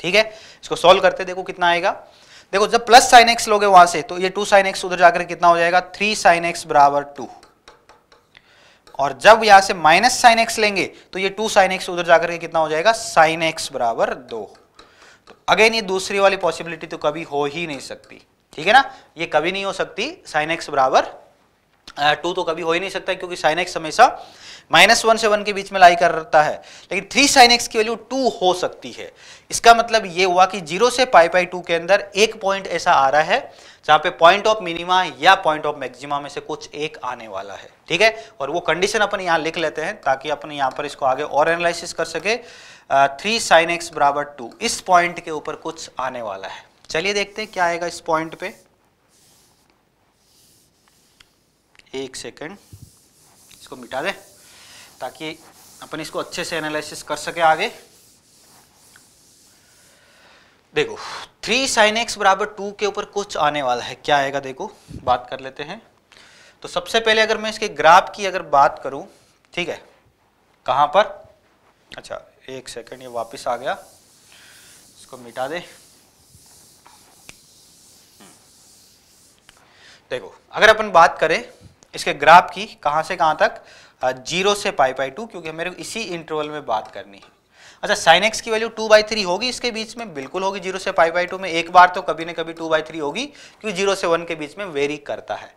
ठीक है इसको सॉल्व करते देखो कितना आएगा देखो जब प्लस साइन एक्स लोगे वहां से तो ये टू साइन एक्स उधर जाकर कितना हो जाएगा थ्री साइन एक्स बराबर टू और जब यहां से माइनस साइन एक्स लेंगे तो ये टू साइन एक्स उधर जाकर के कितना हो जाएगा साइन एक्स बराबर दो तो अगेन ये दूसरी वाली पॉसिबिलिटी तो कभी हो ही नहीं सकती ठीक है ना ये कभी नहीं हो सकती साइन एक्स बराबर टू तो कभी हो ही नहीं सकता क्योंकि साइन एक्स हमेशा माइनस वन से वन के बीच में लाई करता है लेकिन थ्री साइन एक्स की वैल्यू टू हो सकती है इसका मतलब ये हुआ कि जीरो से पाई पाई टू के अंदर एक पॉइंट ऐसा आ रहा है जहां पे पॉइंट ऑफ मिनिमा या पॉइंट ऑफ मैक्सिमा में से कुछ एक आने वाला है ठीक है और वो कंडीशन अपन यहाँ लिख लेते हैं ताकि अपन यहाँ पर इसको आगे और एनालिसिस कर सके थ्री साइन एक्स बराबर टू इस पॉइंट के ऊपर कुछ आने वाला है चलिए देखते हैं क्या आएगा इस पॉइंट पे एक सेकेंड इसको मिटा दे ताकि अपन इसको अच्छे से एनालिसिस कर सके आगे देखो थ्री साइन एक्स बराबर टू के ऊपर कुछ आने वाला है क्या आएगा देखो बात कर लेते हैं तो सबसे पहले अगर मैं इसके ग्राफ की अगर बात करूं ठीक है कहां पर अच्छा एक सेकंड ये वापस आ गया इसको मिटा दे देखो अगर अपन बात करें इसके ग्राफ की कहाँ से कहाँ तक जीरो से पाई बाई टू क्योंकि मेरे को इसी इंटरवल में बात करनी है अच्छा साइन एक्स की वैल्यू टू बाई थ्री होगी इसके बीच में बिल्कुल होगी जीरो से पाई बाई टू में एक बार तो कभी ना कभी टू बाई थ्री होगी क्योंकि जीरो से वन के बीच में वेरी करता है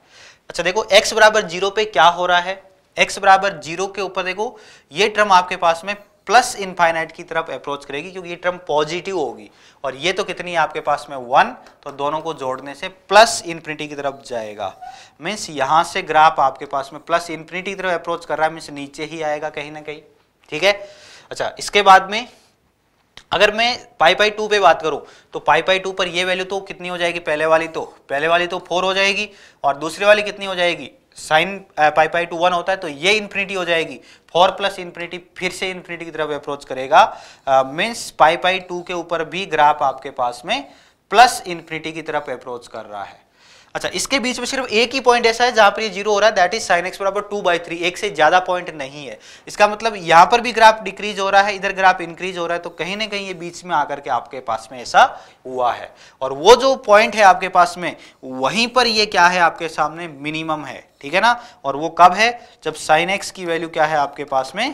अच्छा देखो एक्स बराबर जीरो पे क्या हो रहा है एक्स बराबर जीरो के ऊपर देखो ये टर्म आपके पास में प्लस इनफाइनाइट की तरफ अप्रोच करेगी क्योंकि ये टर्म पॉजिटिव होगी और ये तो कितनी आपके पास में वन तो दोनों को जोड़ने से प्लस इनफिनिटी की तरफ जाएगा मीन्स यहाँ से ग्राफ आपके पास में प्लस इनफिनिटी की तरफ अप्रोच कर रहा है मीन्स नीचे ही आएगा कहीं ना कहीं ठीक है अच्छा इसके बाद में अगर मैं पाई पाई टू पे बात करूं तो पाई पाई टू पर ये वैल्यू तो कितनी हो जाएगी पहले वाली तो पहले वाली तो फोर हो जाएगी और दूसरी वाली कितनी हो जाएगी साइन पाई पाई टू वन होता है तो ये इन्फिनिटी हो जाएगी फोर प्लस इन्फिनिटी फिर से इन्फिनिटी की तरफ अप्रोच करेगा मीन्स पाई पाई टू के ऊपर भी ग्राफ आपके पास में प्लस इन्फिनिटी की तरफ अप्रोच कर रहा है अच्छा इसके बीच में सिर्फ एक ही पॉइंट ऐसा है जहां पर ये जीरो हो रहा है दैट इज साइन एक्स बराबर टू बाई थ्री एक से ज्यादा पॉइंट नहीं है इसका मतलब यहां पर भी ग्राफ डिक्रीज हो रहा है इधर ग्राफ इंक्रीज हो रहा है तो कहीं ना कहीं ये बीच में आकर के आपके पास में ऐसा हुआ है और वो जो पॉइंट है आपके पास में वहीं पर ये क्या है आपके सामने मिनिमम है ठीक है ना और वो कब है जब साइन एक्स की वैल्यू क्या है आपके पास में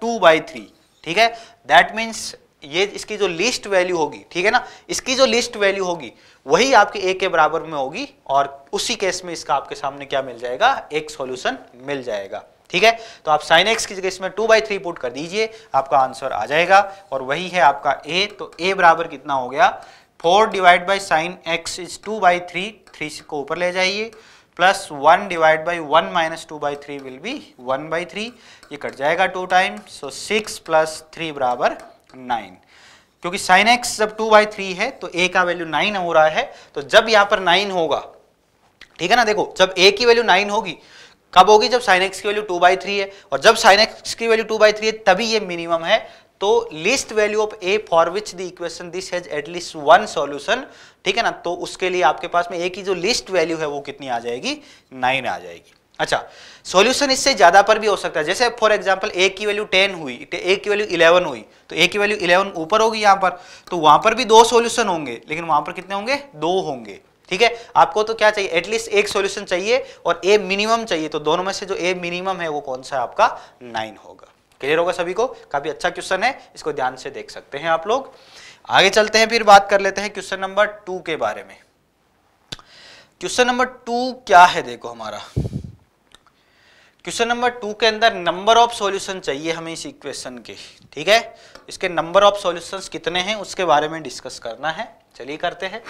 टू बाई थ्री ठीक है दैट मीन्स ये इसकी जो लिस्ट वैल्यू होगी ठीक है ना इसकी जो लिस्ट वैल्यू होगी वही आपके ए के बराबर में होगी और उसी केस में इसका आपके सामने क्या मिल जाएगा एक सॉल्यूशन मिल जाएगा ठीक है तो आप साइन एक्स की जगह इसमें टू बाई थ्री पुट कर दीजिए आपका आंसर आ जाएगा और वही है आपका ए तो ए बराबर कितना हो गया four divide by sine x is two by three three को ऊपर ले जाइए plus one divide by one minus two by three will be one by three ये कट जाएगा two time so six plus three बराबर nine क्योंकि sine x जब two by three है तो ए का वैल्यू नाइन हो रहा है तो जब यहां पर नाइन होगा ठीक है ना देखो जब ए की वैल्यू नाइन होगी कब होगी जब साइन एक्स की वैल्यू टू बाई थ्री है और जब साइन एक्स की वैल्यू टू बाई थ्री है तभी ये मिनिमम है तो least value of a for which the equation this has at least one solution ठीक है ना तो उसके लिए आपके पास में ए की जो लिस्ट वैल्यू है वो कितनी आ जाएगी नाइन आ जाएगी अच्छा सॉल्यूशन इससे ज़्यादा पर भी हो सकता है जैसे फॉर एग्जांपल ए की वैल्यू टेन हुई ए की वैल्यू इलेवन हुई तो ए की वैल्यू इलेवन तो ऊपर होगी यहाँ पर तो वहां पर भी दो सॉल्यूशन होंगे लेकिन वहां पर कितने होंगे दो होंगे ठीक है आपको तो क्या चाहिए एटलीस्ट एक सोल्यूशन चाहिए और ए मिनिमम चाहिए तो दोनों में से जो ए मिनिमम है वो कौन सा आपका नाइन होगा क्लियर होगा सभी को काफ़ी अच्छा क्वेश्चन है इसको ध्यान से देख सकते हैं आप लोग आगे चलते हैं फिर बात कर लेते हैं क्वेश्चन नंबर टू के बारे में क्वेश्चन नंबर टू क्या है देखो हमारा क्वेश्चन नंबर टू के अंदर नंबर ऑफ सॉल्यूशन चाहिए हमें इस इक्वेशन के ठीक है इसके नंबर ऑफ सॉल्यूशंस कितने हैं उसके बारे में डिस्कस करना है चलिए करते हैं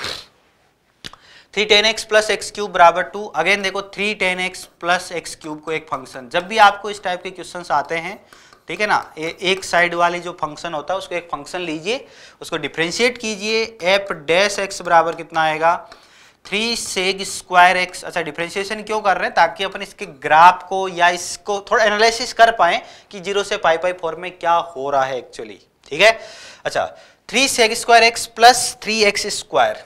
three tan x plus x cube बराबर टू अगेन देखो three tan x plus x cube को एक फंक्शन जब भी आपको इस टाइप के क्वेश्चन आते हैं ठीक है ना ए, एक साइड वाले जो फंक्शन होता है उसको एक फंक्शन लीजिए उसको डिफ्रेंशिएट कीजिए एफ डैश एक्स बराबर कितना आएगा थ्री सेग स्क्वायर एक्स अच्छा डिफ्रेंशिएशन क्यों कर रहे हैं ताकि अपन इसके ग्राफ को या इसको थोड़ा एनालिसिस कर पाए कि जीरो से पाई पाई फोर में क्या हो रहा है एक्चुअली ठीक है अच्छा three sec square x plus three x square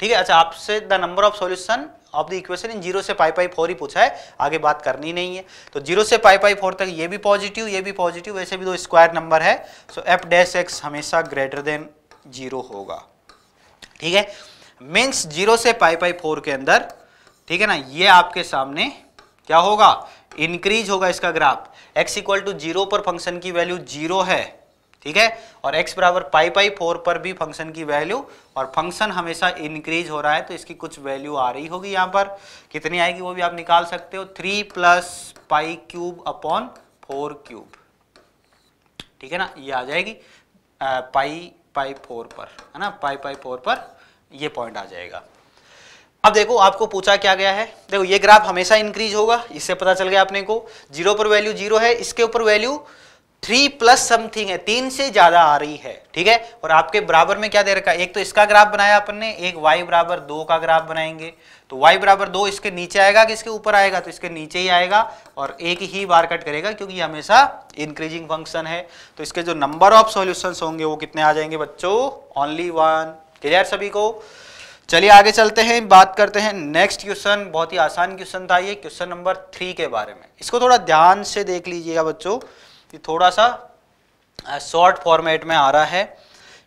ठीक है अच्छा आपसे the number of solution of the equation in zero से पाई पाई फोर ही पूछा है आगे बात करनी नहीं है तो जीरो से पाई पाई फोर तक ये भी पॉजिटिव ये भी पॉजिटिव वैसे भी दो स्क्वायर नंबर है सो एफ डैश एक्स हमेशा ग्रेटर देन जीरो होगा ठीक है मीन्स जीरो से पाई पाई फोर के अंदर ठीक है ना ये आपके सामने क्या होगा इंक्रीज होगा इसका graph x equal to zero पर फंक्शन की वैल्यू जीरो है ठीक है और x बराबर पाई पाई फोर पर भी फंक्शन की वैल्यू और फंक्शन हमेशा इंक्रीज हो रहा है तो इसकी कुछ वैल्यू आ रही होगी यहाँ पर कितनी आएगी वो भी आप निकाल सकते हो three plus pi cube upon four cube ठीक है ना ये आ जाएगी आ, पाई पाई फोर पर है ना पाई पाई फोर पर ये पॉइंट आ जाएगा अब देखो आपको पूछा क्या गया है देखो ये ग्राफ हमेशा इंक्रीज होगा इससे पता चल गया आपने को जीरो पर वैल्यू जीरो है इसके ऊपर वैल्यू थ्री प्लस समथिंग है तीन से ज्यादा आ रही है ठीक है और आपके बराबर में क्या दे रखा है एक तो इसका ग्राफ बनाया अपन ने एक y बराबर दो का ग्राफ बनाएंगे तो y बराबर दो इसके नीचे आएगा कि इसके ऊपर आएगा तो इसके नीचे ही आएगा और एक ही बार कट करेगा क्योंकि ये हमेशा इंक्रीजिंग फंक्शन है तो इसके जो नंबर ऑफ सोल्यूशन होंगे वो कितने आ जाएंगे बच्चों ओनली वन क्लियर सभी को चलिए आगे चलते हैं बात करते हैं नेक्स्ट क्वेश्चन बहुत ही आसान क्वेश्चन था ये क्वेश्चन नंबर थ्री के बारे में इसको थोड़ा ध्यान से देख लीजिएगा बच्चों ये थोड़ा सा शॉर्ट फॉर्मेट में आ रहा है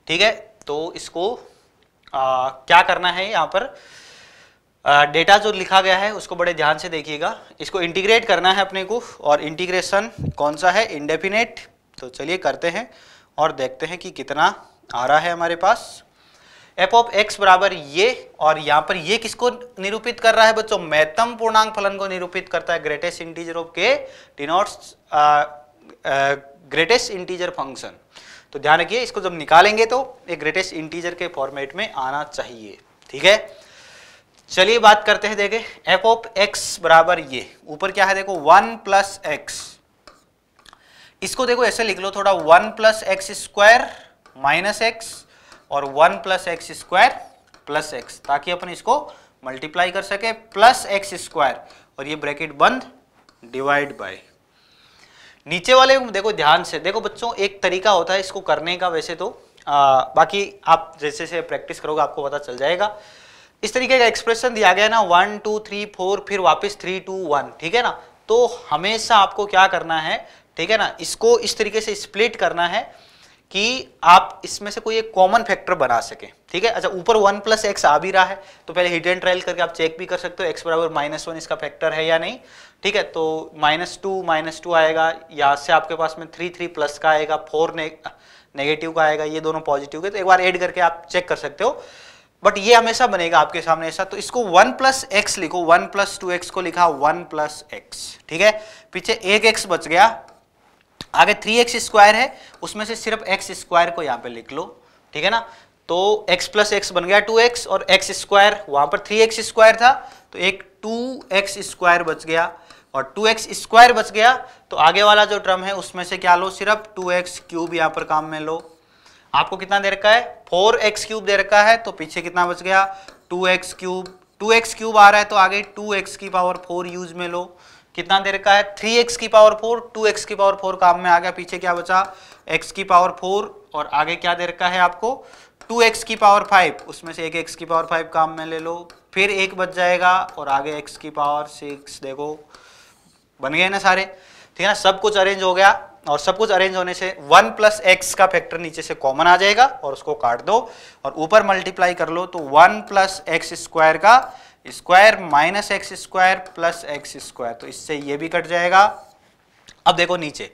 ठीक है तो इसको आ, क्या करना है यहाँ पर डेटा जो लिखा गया है उसको बड़े ध्यान से देखिएगा इसको इंटीग्रेट करना है अपने को और इंटीग्रेशन कौन सा है इंडेफिनेट तो चलिए करते हैं और देखते हैं कि कितना आ रहा है हमारे पास एफ ऑफ एक्स बराबर ये और यहाँ पर ये किसको निरूपित कर रहा है बच्चों मैतम पूर्णांक फलन को निरूपित करता है greatest integer of k denotes greatest integer function तो ध्यान रखिए इसको जब निकालेंगे तो ये ग्रेटेस्ट इंटीजर के फॉर्मेट में आना चाहिए ठीक है चलिए बात करते हैं देखे एफ ऑफ एक्स बराबर ये ऊपर क्या है देखो वन प्लस एक्स इसको देखो ऐसे लिख लो थोड़ा one plus x square minus x और one plus x square plus x ताकि अपन इसको मल्टीप्लाई कर सके प्लस एक्स स्क्वायर और ये ब्रैकेट बंद डिवाइड बाय नीचे वाले देखो ध्यान से देखो बच्चों एक तरीका होता है इसको करने का वैसे तो आ, बाकी आप जैसे जैसे प्रैक्टिस करोगे आपको पता चल जाएगा इस तरीके का एक्सप्रेशन दिया गया ना वन टू थ्री फोर फिर वापस थ्री टू वन ठीक है ना तो हमेशा आपको क्या करना है ठीक है ना इसको इस तरीके से स्प्लिट करना है कि आप इसमें से कोई एक कॉमन फैक्टर बना सके ठीक है अच्छा ऊपर वन प्लस एक्स आ भी रहा है तो पहले हिट एंड ट्रायल करके आप चेक भी कर सकते हो एक्स बराबर माइनस वन इसका फैक्टर है या नहीं ठीक है तो माइनस टू माइनस टू आएगा यहाँ से आपके पास में थ्री थ्री प्लस का आएगा फोर ने, नेगेटिव का आएगा ये दोनों पॉजिटिव के तो एक बार एड करके आप चेक कर सकते हो बट ये हमेशा बनेगा आपके सामने ऐसा तो इसको वन प्लस एक्स लिखो वन प्लस टू एक्स को लिखा वन प्लस एक्स ठीक है पीछे एक एक्स बच गया आगे थ्री एक्स स्क्वायर है उसमें से सिर्फ एक्स स्क्वायर को यहाँ पे लिख लो ठीक है ना तो x प्लस एक्स बन गया 2x और x स्क्वायर वहां पर 3x स्क्वायर था तो एक 2x स्क्वायर बच गया और 2x स्क्वायर बच गया तो आगे वाला जो टर्म है उसमें से क्या लो सिर्फ 2x क्यूब यहाँ पर काम में लो आपको कितना दे रखा है 4x क्यूब दे रखा है तो पीछे कितना बच गया 2x क्यूब एक्स क्यूब आ रहा है तो आगे 2x की पावर 4 यूज में लो कितना दे रखा है थ्री एक्स की पावर फोर टू एक्स की पावर फोर काम में आ गया पीछे क्या बचा एक्स की पावर फोर और आगे क्या दे रखा है आपको टू एक्स की पावर फाइव उसमें से एक एक्स की पावर फाइव काम में ले लो फिर एक बच जाएगा और आगे एक्स की पावर सिक्स देखो बन गए ना सारे ठीक है ना सब कुछ अरेंज हो गया और सब कुछ अरेंज होने से वन प्लस एक्स का फैक्टर नीचे से कॉमन आ जाएगा और उसको काट दो और ऊपर मल्टीप्लाई कर लो तो वन प्लस एक्स स्क्वायर का square minus x square plus x square तो इससे ये भी कट जाएगा अब देखो नीचे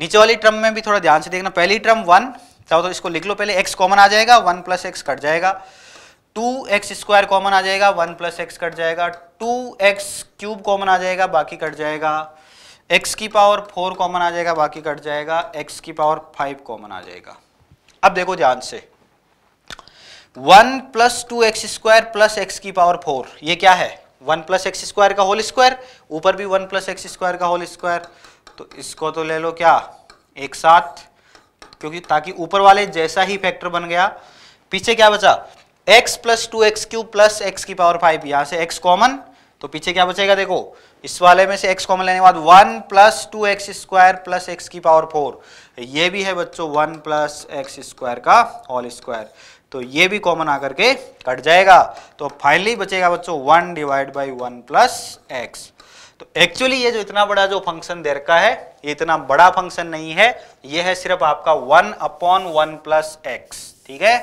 नीचे वाली ट्रम में भी थोड़ा ध्यान से देखना पहली ट्रम वन चाहो तो इसको लिख लो पहले एक्स कॉमन आ जाएगा वन प्लस एक्स कट जाएगा टू एक्स स्क्वायर कॉमन आ जाएगा वन प्लस एक्स कट जाएगा टू एक्स क्यूब कॉमन आ जाएगा बाकी कट जाएगा एक्स की पावर फोर कॉमन आ जाएगा बाकी कट जाएगा एक्स की पावर फाइव कॉमन आ जाएगा अब देखो ध्यान से one plus two x square plus x की पावर फोर ये क्या है वन प्लस एक्स स्क्वायर का होल स्क्वायर ऊपर भी वन प्लस एक्स स्क्वायर का होल स्क्वायर तो इसको तो ले लो क्या एक साथ क्योंकि ताकि ऊपर वाले जैसा ही फैक्टर बन गया पीछे क्या बचा x plus two x cube plus x की पावर फाइव यहां से x कॉमन तो पीछे क्या बचेगा देखो इस वाले में से x कॉमन लेने के बाद one plus two x square plus x की पावर फोर ये भी है बच्चों वन प्लस एक्स स्क्वायर का होल स्क्वायर तो ये भी कॉमन आकर के कट जाएगा तो फाइनली बचेगा बच्चों one divide by one plus x तो एक्चुअली ये जो इतना बड़ा जो फंक्शन दे रखा है ये इतना बड़ा फंक्शन नहीं है ये है सिर्फ आपका one upon one plus x ठीक है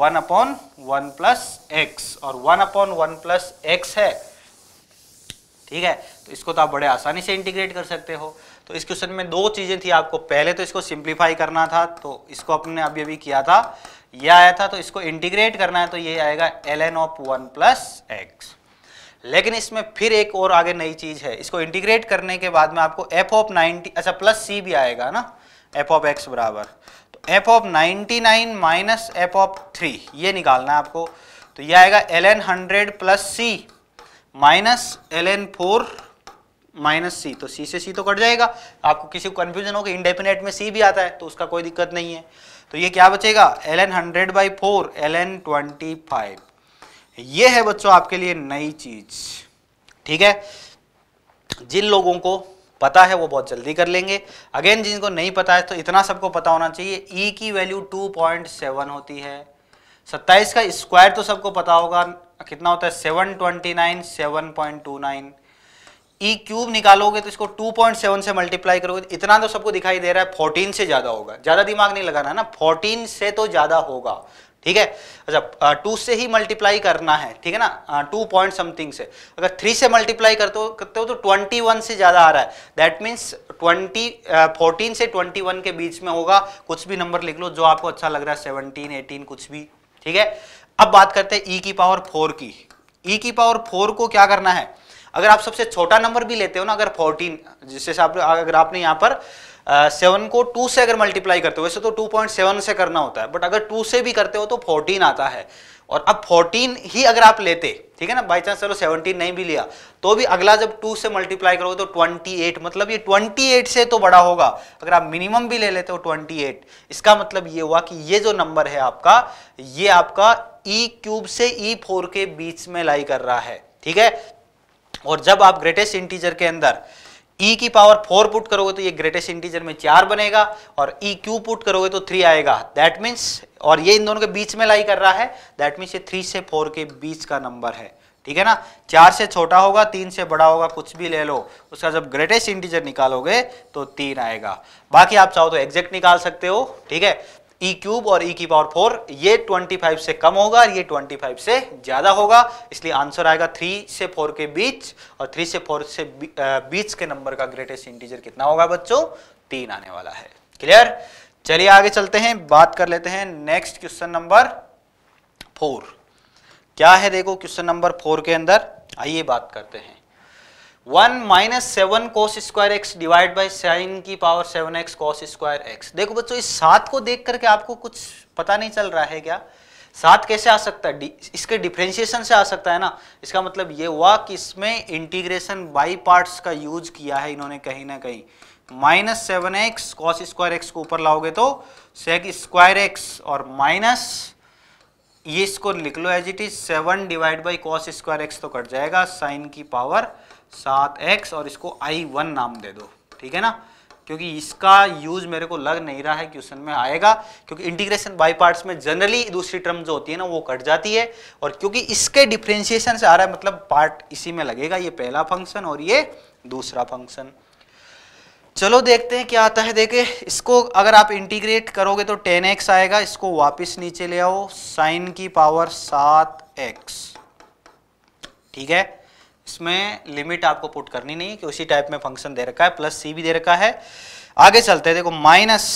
one upon one plus x और one upon one plus x है ठीक है तो इसको तो आप बड़े आसानी से इंटीग्रेट कर सकते हो तो इस क्वेश्चन में दो चीज़ें थी आपको पहले तो इसको सिंप्लीफाई करना था तो इसको अपने अभी अभी किया था ये आया था तो इसको इंटीग्रेट करना है तो ये आएगा ln n of one plus x लेकिन इसमें फिर एक और आगे नई चीज़ है इसको इंटीग्रेट करने के बाद में आपको एफ ऑफ नाइन्टी अच्छा प्लस सी भी आएगा ना एफ ऑफ एक्स बराबर तो f of ninety nine minus f of three ये निकालना है आपको तो ये आएगा ln n hundred plus c minus l n four minus c तो सी से सी तो कट जाएगा आपको किसी को कंफ्यूजन हो कि इंडेफिनेट में सी भी आता है तो उसका कोई दिक्कत नहीं है तो ये क्या बचेगा l n hundred by four l n twenty five ये है बच्चों आपके लिए नई चीज ठीक है जिन लोगों को पता है वो बहुत जल्दी कर लेंगे अगेन जिनको नहीं पता है तो इतना सबको पता होना चाहिए ई e की वैल्यू टू पॉइंट सेवन होती है सत्ताईस का स्क्वायर तो सबको पता होगा कितना होता है seven seven twenty nine point two nine e e cube निकालोगे तो इसको 2.7 से मल्टीप्लाई करोगे तो इतना तो सबको दिखाई दे रहा है 14 से ज़्यादा होगा ज़्यादा दिमाग नहीं लगाना ना 14 से तो ज़्यादा होगा ठीक है अच्छा टू से ही मल्टीप्लाई करना है ठीक है ना टू पॉइंट समथिंग से अगर थ्री से मल्टीप्लाई करते हो करते हो तो ट्वेंटी वन से ज़्यादा आ रहा है दैट मीन्स ट्वेंटी फोर्टीन से ट्वेंटी वन के बीच में होगा कुछ भी नंबर लिख लो जो आपको अच्छा लग रहा है सेवनटीन एटीन कुछ भी ठीक है अब बात करते हैं ई e की पावर फोर की ई e की पावर फोर को क्या करना है अगर आप सबसे छोटा नंबर भी लेते हो ना अगर फोर्टीन जिससे आप अगर आपने यहाँ पर सेवन को टू से अगर मल्टीप्लाई करते हो वैसे तो टू पॉइंट सेवन से करना होता है बट अगर टू से भी करते हो तो फोर्टीन आता है और अब फोर्टीन ही अगर आप लेते ठीक है ना बाई चांस चलो सेवनटीन नहीं भी लिया तो भी अगला जब टू से मल्टीप्लाई करोगे तो ट्वेंटी एट मतलब ये ट्वेंटी एट से तो बड़ा होगा अगर आप मिनिमम भी ले लेते हो ट्वेंटी एट इसका मतलब ये हुआ कि ये जो नंबर है आपका ये आपका ई e क्यूब से ई e फोर के बीच में लाई कर रहा है ठीक है और जब आप ग्रेटेस्ट इंटीजर के अंदर e की पावर फोर पुट करोगे तो ये ग्रेटेस्ट इंटीजर में चार बनेगा और e क्यू पुट करोगे तो थ्री आएगा दैट मीन्स और ये इन दोनों के बीच में लाई कर रहा है दैट मीन्स ये थ्री से फोर के बीच का नंबर है ठीक है ना चार से छोटा होगा तीन से बड़ा होगा कुछ भी ले लो उसका जब ग्रेटेस्ट इंटीजर निकालोगे तो तीन आएगा बाकी आप चाहो तो एग्जैक्ट निकाल सकते हो ठीक है ई e क्यूब और ई e की पावर फोर ये 25 से कम होगा और ये 25 से ज़्यादा होगा इसलिए आंसर आएगा 3 से 4 के बीच और 3 से 4 से बीच के नंबर का ग्रेटेस्ट इंटीजर कितना होगा बच्चों तीन आने वाला है क्लियर चलिए आगे चलते हैं बात कर लेते हैं नेक्स्ट क्वेश्चन नंबर फोर क्या है देखो क्वेश्चन नंबर फोर के अंदर आइए बात करते हैं one minus seven cos square x divide by sine की power seven x cos square x देखो बच्चों इस सात को देख करके आपको कुछ पता नहीं चल रहा है क्या सात कैसे आ सकता है इसके डिफ्रेंशिएशन से आ सकता है ना इसका मतलब ये हुआ कि इसमें इंटीग्रेशन बाई पार्ट्स का यूज किया है इन्होंने कहीं ना कहीं minus seven x cos square x को ऊपर लाओगे तो सेक स्क्वायर एक्स और माइनस ये इसको लिख लो as it is seven divide by cos square x तो कट जाएगा साइन की पावर सात एक्स और इसको आई वन नाम दे दो ठीक है ना क्योंकि इसका यूज मेरे को लग नहीं रहा है क्वेश्चन में आएगा क्योंकि इंटीग्रेशन बाई पार्ट्स में जनरली दूसरी टर्म जो होती है ना वो कट जाती है और क्योंकि इसके डिफ्रेंशिएशन से आ रहा है मतलब पार्ट इसी में लगेगा ये पहला फंक्शन और ये दूसरा फंक्शन चलो देखते हैं क्या आता है देखे इसको अगर आप इंटीग्रेट करोगे तो टेन एक्स आएगा इसको वापस नीचे ले आओ साइन की पावर सात एक्स ठीक है इसमें लिमिट आपको पुट करनी नहीं है कि उसी टाइप में फंक्शन दे रखा है प्लस सी भी दे रखा है आगे चलते हैं देखो माइनस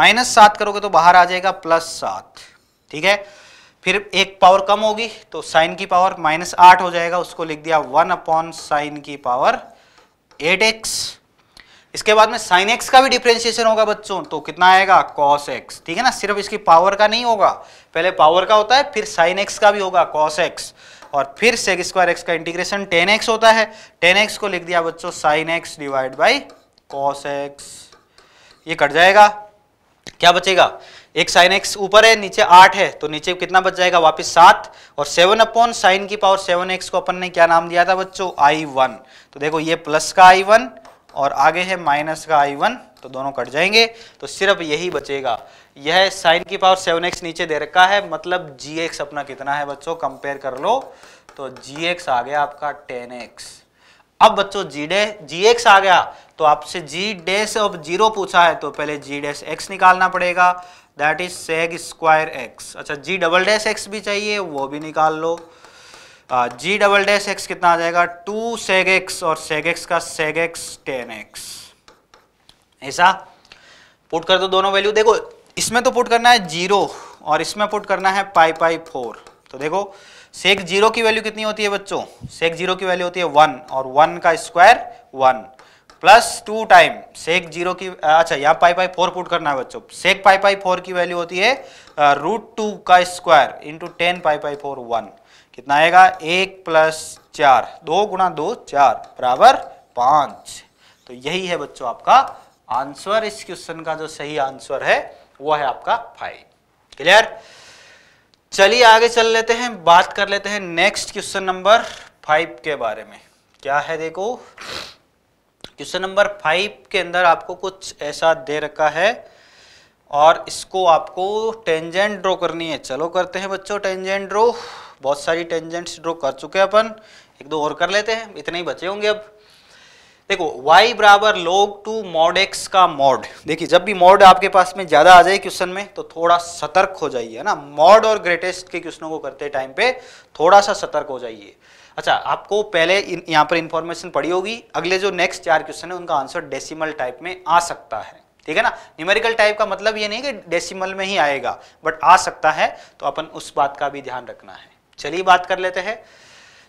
माइनस सात करोगे तो बाहर आ जाएगा प्लस सात ठीक है फिर एक पावर कम होगी तो साइन की पावर माइनस आठ हो जाएगा उसको लिख दिया वन अपॉन साइन की पावर एट एक्स इसके बाद में साइन एक्स का भी डिफ्रेंशिएशन होगा बच्चों तो कितना आएगा कॉस एक्स ठीक है ना सिर्फ इसकी पावर का नहीं होगा पहले पावर का होता है फिर साइन एक्स का भी होगा कॉस एक्स और फिर सेक स्क्वायर एक्स का इंटीग्रेशन टेन एक्स होता है टेन एक्स को लिख दिया बच्चों sine x divide by cos x ये कट जाएगा क्या बचेगा एक साइन एक्स ऊपर है नीचे आठ है तो नीचे कितना बच जाएगा वापस सात और सेवन अपॉन साइन की पावर सेवन एक्स को अपन ने क्या नाम दिया था बच्चों आई वन तो देखो ये प्लस का आई वन और आगे है माइनस का आई वन तो दोनों कट जाएंगे तो सिर्फ यही बचेगा यह साइन की पावर सेवन एक्स नीचे दे रखा है मतलब जी एक्स अपना कितना है बच्चों कंपेयर कर लो तो जी एक्स आ गया आपका टेन एक्स अब बच्चों जी डे जी एक्स आ गया तो आपसे जी डैश ऑफ जीरो पूछा है तो पहले जी डैश एक्स निकालना पड़ेगा that is sec square x अच्छा जी डबल डैश एक्स भी चाहिए वो भी निकाल लो जी डबल डैश एक्स कितना आ जाएगा टू सेग एक्स और सेग एक्स का सेग एक्स टेन एक्स ऐसा पुट कर दो दोनों वैल्यू देखो इसमें तो पुट करना है जीरो और इसमें पुट करना है पाई पाई फोर तो देखो सेक जीरो की वैल्यू कितनी होती है बच्चों सेक जीरो की वैल्यू होती है वन और वन का square one plus two time sec zero की अच्छा यहाँ पाई पाई फोर पुट करना है बच्चों सेक पाई पाई फोर की वैल्यू होती है रूट uh, टू का square into tan pi pi four one कितना आएगा एक प्लस चार दो गुणा दो चार बराबर पांच तो यही है बच्चों आपका आंसर इस क्वेश्चन का जो सही आंसर है वो है आपका फाइव क्लियर चलिए आगे चल लेते हैं बात कर लेते हैं नेक्स्ट क्वेश्चन नंबर फाइव के बारे में क्या है देखो क्वेश्चन नंबर फाइव के अंदर आपको कुछ ऐसा दे रखा है और इसको आपको टेंजेंट ड्रॉ करनी है चलो करते हैं बच्चों टेंजेंट ड्रॉ बहुत सारी टेंजेंट्स ड्रॉ कर चुके हैं अपन एक दो और कर लेते हैं इतने ही बचे होंगे अब देखो y बराबर log 2 mod x का मॉड देखिए जब भी मॉड आपके पास में ज्यादा आ जाए क्वेश्चन में तो थोड़ा सतर्क हो जाइए ना मॉड और ग्रेटेस्ट के क्वेश्चनों को करते टाइम पे थोड़ा सा सतर्क हो जाइए अच्छा आपको पहले यहाँ पर इंफॉर्मेशन पड़ी होगी अगले जो नेक्स्ट चार क्वेश्चन है उनका आंसर डेसिमल टाइप में आ सकता है ठीक है ना न्यूमेरिकल टाइप का मतलब ये नहीं कि डेसिमल में ही आएगा बट आ सकता है तो अपन उस बात का भी ध्यान रखना है चलिए बात कर लेते हैं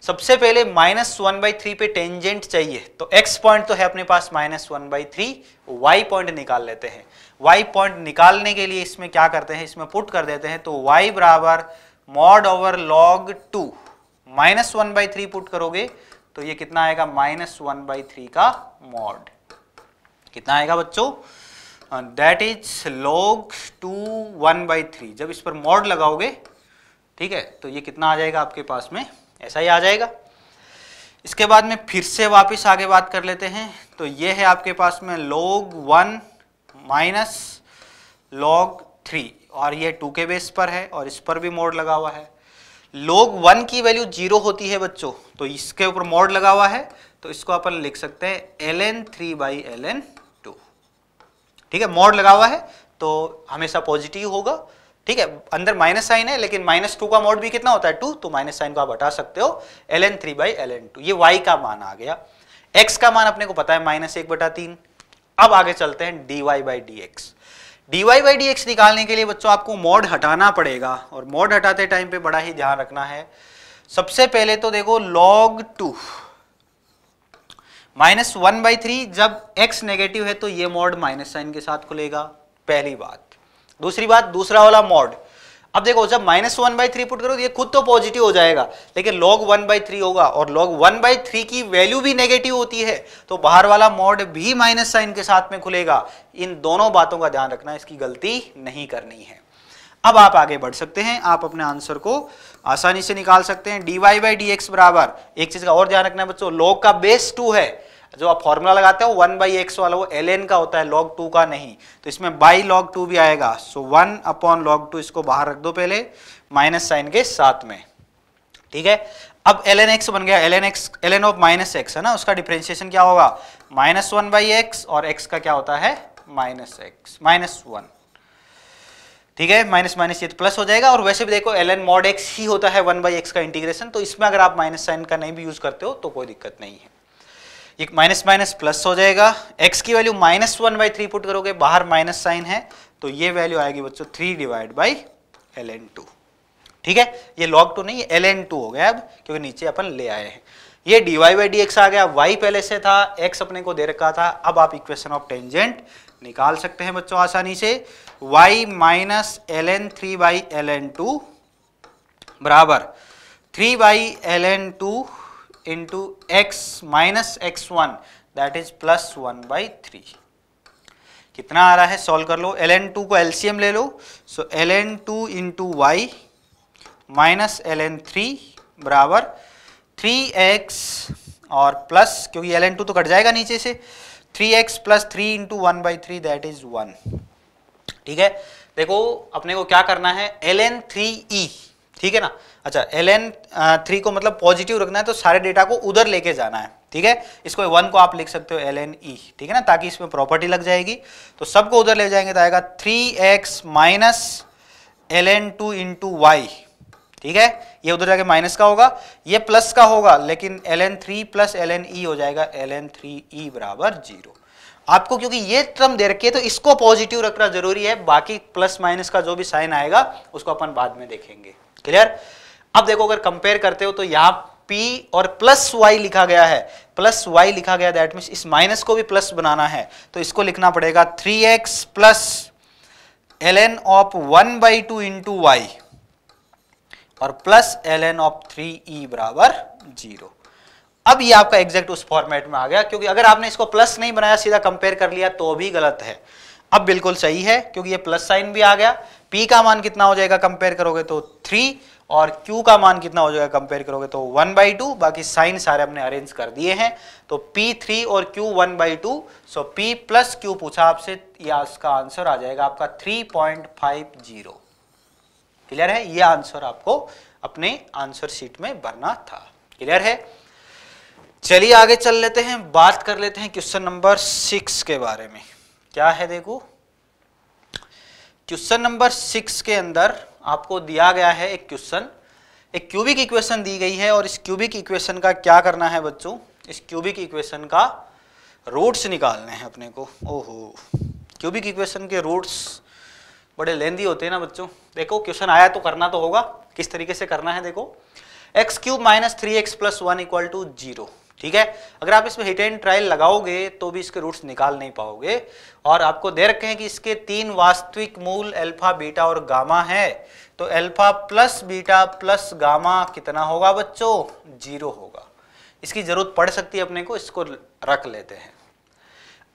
सबसे पहले माइनस वन बाई थ्री पे टेंजेंट चाहिए तो एक्स पॉइंट तो है अपने पास minus one by three y point निकाल लेते हैं वाई पॉइंट निकालने के लिए इसमें क्या करते हैं इसमें पुट कर देते हैं तो वाई बराबर mod over log two minus one by three put करोगे तो ये कितना आएगा माइनस वन बाई थ्री का मॉड कितना आएगा बच्चों that is log two one by three जब इस पर मॉड लगाओगे ठीक है तो ये कितना आ जाएगा आपके पास में ऐसा ही आ जाएगा इसके बाद में फिर से वापस आगे बात कर लेते हैं तो ये है आपके पास में log one minus log three और ये टू के बेस पर है और इस पर भी मोड लगा हुआ है log वन की वैल्यू जीरो होती है बच्चों तो इसके ऊपर मोड लगा हुआ है तो इसको अपन लिख सकते हैं l n three by l n two ठीक है मोड लगा हुआ है तो हमेशा पॉजिटिव होगा ठीक है अंदर माइनस साइन है लेकिन माइनस टू का मोड भी कितना होता है टू तो माइनस साइन को आप हटा सकते हो l n three by l n two ये वाई का मान आ गया एक्स का मान अपने को पता है माइनस एक बटा तीन अब आगे चलते हैं d y by d x d y by d x निकालने के लिए बच्चों आपको मोड हटाना पड़ेगा और मोड हटाते टाइम पे बड़ा ही ध्यान रखना है सबसे पहले तो देखो log two minus one by three जब एक्स नेगेटिव है तो ये मोड माइनस साइन के साथ खुलेगा पहली बात दूसरी बात दूसरा वाला मॉड अब देखो जब minus one by three put करो ये खुद तो पॉजिटिव हो जाएगा लेकिन लॉग वन बाई थ्री होगा और लॉग वन बाई थ्री की वैल्यू भी नेगेटिव होती है तो बाहर वाला मॉड भी माइनस साइन के साथ में खुलेगा इन दोनों बातों का ध्यान रखना इसकी गलती नहीं करनी है अब आप आगे बढ़ सकते हैं आप अपने आंसर को आसानी से निकाल सकते हैं d y by d x बराबर एक चीज का और ध्यान रखना है बच्चों लॉग का बेस टू है जो आप फॉर्मूला लगाते हो वन बाई एक्स वाला वो एल का होता है लॉग टू का नहीं तो इसमें बाई लॉग टू भी आएगा so one upon log two इसको बाहर रख दो पहले माइनस साइन के साथ में ठीक है अब एल एन एक्स बन गया l n x l n of minus x है ना उसका डिफ्रेंशिएशन क्या होगा माइनस वन बाई एक्स और एक्स का क्या होता है माइनस एक्स माइनस वन ठीक है माइनस माइनस ये तो प्लस हो जाएगा और वैसे भी देखो एल एन मॉड एक्स ही होता है वन बाई एक्स का इंटीग्रेशन तो इसमें अगर आप माइनस साइन का नहीं भी यूज करते हो तो कोई दिक्कत नहीं है एक माइनस माइनस प्लस हो जाएगा एक्स की value minus one by three put करोगे बाहर माइनस साइन है तो ये वैल्यू आएगी बच्चों three divide by l n two ठीक है ये लॉग टू नहीं एल एन टू हो गया अब क्योंकि नीचे अपन ले आए हैं ये d y by d x आ गया वाई पहले से था एक्स अपने को दे रखा था अब आप इक्वेशन ऑफ टेंजेंट निकाल सकते हैं बच्चों आसानी से y minus l n three by l n two बराबर three by l n two into x minus x1 that is plus one by 3 कितना आ रहा है सॉल्व कर लो ln2 को एलसीएम ले लो so so, ln2 into y minus l n three बराबर थ्री एक्स और प्लस क्योंकि एल एन टू तो कट जाएगा नीचे से three x plus three into one by three that is one ठीक है देखो अपने को क्या करना है एल एन थ्री ई ठीक है ना अच्छा एल एन थ्री को मतलब पॉजिटिव रखना है तो सारे डेटा को उधर लेके जाना है ठीक है इसको वन को आप लिख सकते हो एल एन ई ठीक है ना ताकि इसमें प्रॉपर्टी लग जाएगी तो सबको उधर ले जाएंगे तो आएगा three x minus l n two into y ठीक है ये उधर जाके माइनस का होगा ये प्लस का होगा लेकिन l n three plus l n e हो जाएगा एल एन थ्री ई बराबर जीरो आपको क्योंकि ये टर्म दे रखी है तो इसको पॉजिटिव रखना जरूरी है बाकी प्लस माइनस का जो भी साइन आएगा उसको अपन बाद में देखेंगे क्लियर अब देखो अगर कंपेयर करते हो तो यहां p और प्लस वाई लिखा गया है प्लस वाई लिखा गया दैट मीन इस माइनस को भी प्लस बनाना है तो इसको लिखना पड़ेगा three x plus l n of one by two into y और plus l n of three e बराबर जीरो अब ये आपका एग्जैक्ट उस फॉर्मेट में आ गया क्योंकि अगर आपने इसको प्लस नहीं बनाया सीधा कंपेयर कर लिया तो भी गलत है अब बिल्कुल सही है क्योंकि ये प्लस साइन भी आ गया पी का मान कितना हो जाएगा कंपेयर करोगे तो थ्री और Q का मान कितना हो जाएगा कंपेयर करोगे तो वन बाई टू बाकी साइन सारे हमने अरेंज कर दिए हैं तो थ्री और Q one by two so P plus Q पूछा आपसे या उसका आंसर आ जाएगा आपका 3.50 क्लियर है ये आंसर आपको अपने आंसर शीट में भरना था क्लियर है चलिए आगे चल लेते हैं बात कर लेते हैं क्वेश्चन नंबर सिक्स के बारे में क्या है देखो क्वेश्चन नंबर सिक्स के अंदर आपको दिया गया है एक क्वेश्चन एक क्यूबिक इक्वेशन दी गई है और इस क्यूबिक इक्वेशन का क्या करना है बच्चों इस क्यूबिक इक्वेशन का रूट्स निकालने हैं अपने को ओहो क्यूबिक इक्वेशन के रूट्स बड़े लेंदी होते हैं ना बच्चों देखो क्वेश्चन आया तो करना तो होगा किस तरीके से करना है देखो x cube minus three x plus one equal to zero ठीक है अगर आप इसमें हिट एंड ट्रायल लगाओगे तो भी इसके रूट्स निकाल नहीं पाओगे और आपको दे रखे हैं कि इसके तीन वास्तविक मूल अल्फा बीटा और गामा है तो alpha plus beta plus gamma कितना होगा बच्चों जीरो होगा इसकी जरूरत पड़ सकती है अपने को इसको रख लेते हैं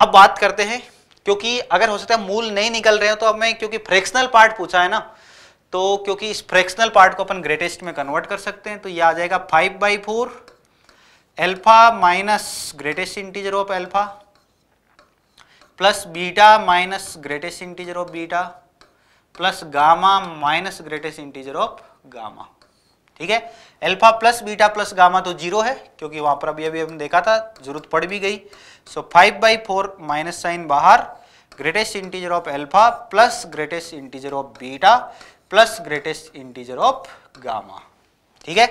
अब बात करते हैं क्योंकि अगर हो सकता है मूल नहीं निकल रहे हो तो अब मैं क्योंकि फ्रैक्शनल पार्ट पूछा है ना तो क्योंकि इस फ्रैक्शनल पार्ट को अपन ग्रेटेस्ट में कन्वर्ट कर सकते हैं तो ये आ जाएगा five by four alpha minus greatest integer of alpha plus beta minus greatest integer of beta plus gamma minus greatest integer of gamma ठीक है alpha plus beta plus gamma तो जीरो है क्योंकि वहां पर अभी अभी हमने देखा था जरूरत पड़ भी गई so five by four minus sign बाहर greatest integer of alpha plus greatest integer of beta plus greatest integer of gamma ठीक है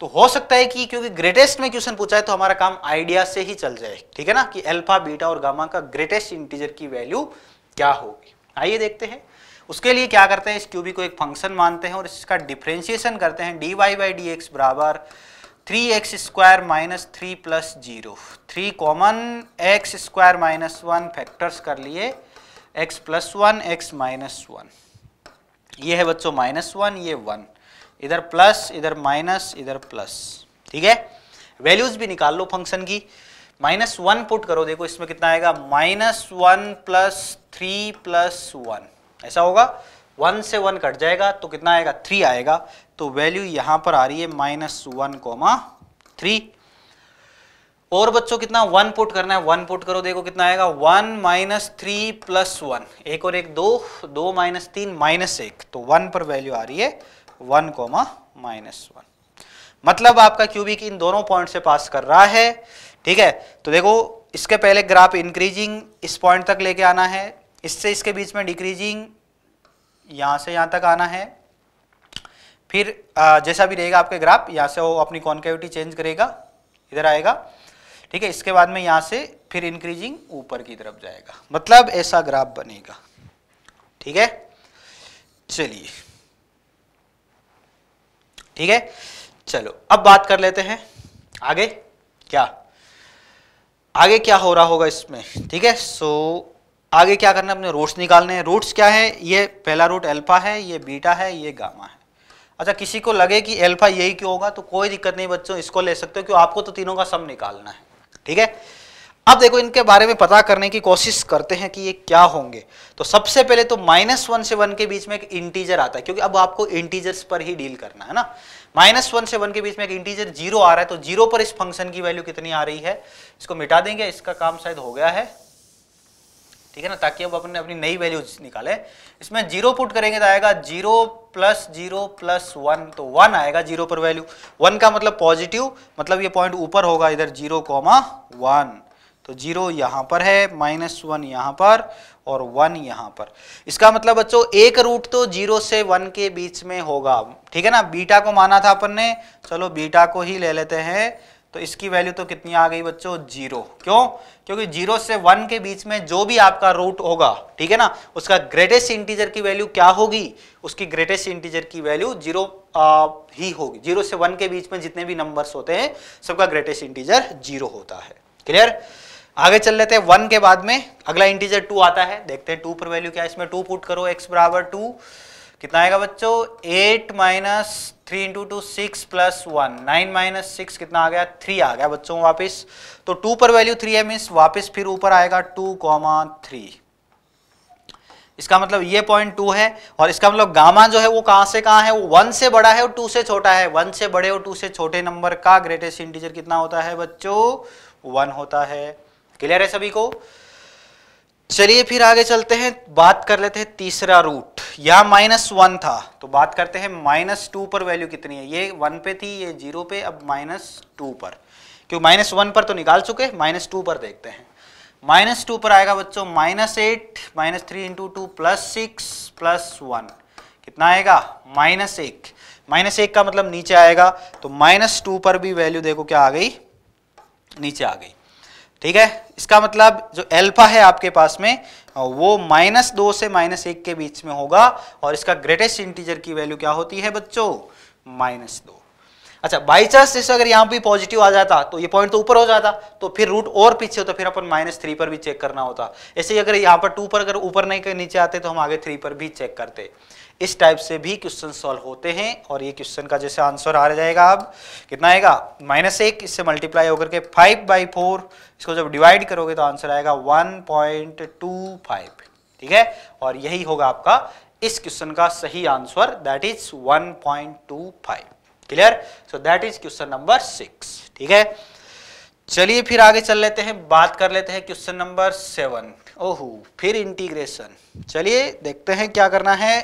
तो हो सकता है कि क्योंकि ग्रेटेस्ट में क्वेश्चन पूछा है तो हमारा काम आइडिया से ही चल जाए ठीक है ना कि अल्फा बीटा और गामा का ग्रेटेस्ट इंटीजर की वैल्यू क्या होगी आइए देखते हैं उसके लिए क्या करते हैं इस क्यूबी को एक फंक्शन मानते हैं और इसका डिफ्रेंशिएशन करते हैं d y by d x बराबर three x square minus three plus zero three common x square minus one factors कर लिए x plus one x minus one ये है बच्चों माइनस वन ये वन इधर प्लस इधर माइनस इधर प्लस ठीक है वैल्यूज भी निकाल लो फंक्शन की माइनस वन पुट करो देखो इसमें कितना आएगा minus one plus three plus one ऐसा होगा वन से वन कट जाएगा तो कितना आएगा थ्री आएगा तो वैल्यू यहां पर आ रही है माइनस वन कोमा थ्री और बच्चों कितना वन पुट करना है वन पुट करो देखो कितना आएगा one minus three plus one एक और एक दो दो माइनस तीन माइनस एक तो वन पर वैल्यू आ रही है वन कोमा माइनस वन मतलब आपका क्यूबिक इन दोनों पॉइंट से पास कर रहा है ठीक है तो देखो इसके पहले ग्राफ इंक्रीजिंग इस पॉइंट तक लेके आना है इससे इसके बीच में डिक्रीजिंग यहां से यहां तक आना है फिर जैसा भी रहेगा आपके ग्राफ यहां से वो अपनी कॉन्केविटी चेंज करेगा इधर आएगा ठीक है इसके बाद में यहाँ से फिर इंक्रीजिंग ऊपर की तरफ जाएगा मतलब ऐसा ग्राफ बनेगा ठीक है चलिए ठीक है चलो अब बात कर लेते हैं आगे क्या आगे क्या हो रहा होगा इसमें ठीक है सो आगे क्या करना है अपने रूट्स निकालने हैं रूट्स क्या है ये पहला रूट एल्फा है ये बीटा है ये गामा है अच्छा किसी को लगे कि एल्फा यही क्यों होगा तो कोई दिक्कत नहीं बच्चों इसको ले सकते हो क्यों आपको तो तीनों का सम निकालना है ठीक है अब देखो इनके बारे में पता करने की कोशिश करते हैं कि ये क्या होंगे तो सबसे पहले तो माइनस वन से वन के बीच में एक इंटीजर आता है क्योंकि अब आपको इंटीजर्स पर ही डील करना है ना माइनस वन से वन के बीच में एक इंटीजर जीरो आ रहा है तो जीरो पर इस फंक्शन की वैल्यू कितनी आ रही है इसको मिटा देंगे इसका काम शायद हो गया है ठीक है ना ताकि अब अपने अपनी नई वैल्यू निकाले इसमें जीरो पुट करेंगे तो आएगा zero plus zero plus one तो वन आएगा जीरो पर वैल्यू वन का मतलब पॉजिटिव मतलब ये पॉइंट ऊपर होगा इधर जीरो कॉमा वन तो जीरो यहां पर है माइनस वन यहां पर और वन यहां पर इसका मतलब बच्चों एक रूट तो जीरो से वन के बीच में होगा ठीक है ना बीटा को माना था अपन ने चलो बीटा को ही ले लेते हैं तो इसकी वैल्यू तो कितनी आ गई बच्चों जीरो क्यों क्योंकि जीरो से वन के बीच में जो भी आपका रूट होगा ठीक है ना उसका ग्रेटेस्ट इंटीजर की वैल्यू क्या होगी उसकी ग्रेटेस्ट इंटीजर की वैल्यू जीरो ही होगी जीरो से वन के बीच में जितने भी नंबर्स होते हैं सबका ग्रेटेस्ट इंटीजर जीरो होता है क्लियर आगे चल लेते हैं वन के बाद में अगला इंटीजर टू आता है देखते हैं टू पर वैल्यू क्या है इसमें टू पुट करो एक्स बराबर टू कितना आएगा बच्चों eight minus three into two six plus one nine minus six कितना आ गया थ्री आ गया बच्चों वापस तो टू पर वैल्यू थ्री है मीन्स वापस फिर ऊपर आएगा टू कॉमा थ्री इसका मतलब ये पॉइंट टू है और इसका मतलब गामा जो है वो कहाँ से कहाँ है वो वन से बड़ा है और टू से छोटा है वन से बड़े और टू से छोटे नंबर का ग्रेटेस्ट इंटीजर कितना होता है बच्चों वन होता है क्लियर है सभी को चलिए फिर आगे चलते हैं बात कर लेते हैं तीसरा रूट या माइनस वन था तो बात करते हैं माइनस टू पर वैल्यू कितनी है ये वन पे थी ये जीरो पे अब माइनस टू पर क्यों माइनस वन पर तो निकाल चुके माइनस टू पर देखते हैं माइनस टू पर आएगा बच्चों minus eight minus three into two plus six plus one कितना आएगा माइनस एक माइनस एक का मतलब नीचे आएगा तो माइनस टू पर भी वैल्यू देखो क्या आ गई नीचे आ गई ठीक है इसका मतलब जो एल्फा है आपके पास में वो माइनस दो से माइनस एक के बीच में होगा और इसका ग्रेटेस्ट इंटीजर की वैल्यू क्या होती है बच्चों माइनस दो अच्छा बाई चांस जैसे अगर यहां भी पॉजिटिव आ जाता तो ये पॉइंट तो ऊपर हो जाता तो फिर रूट और पीछे होता तो फिर अपन माइनस थ्री पर भी चेक करना होता ऐसे ही अगर यहाँ पर टू पर अगर ऊपर नहीं के नीचे आते तो हम आगे थ्री पर भी चेक करते इस टाइप से भी क्वेश्चन सॉल्व होते हैं और ये क्वेश्चन का जैसे आंसर आ जाएगा अब कितना आएगा माइनस एक इससे मल्टीप्लाई होकर के फाइव बाई फोर इसको जब डिवाइड करोगे तो आंसर आएगा 1.25 ठीक है और यही होगा आपका इस क्वेश्चन का सही answer that is 1.25 clear so that is question number six ठीक है चलिए फिर आगे चल लेते हैं बात कर लेते हैं क्वेश्चन नंबर सेवन ओहो फिर इंटीग्रेशन चलिए देखते हैं क्या करना है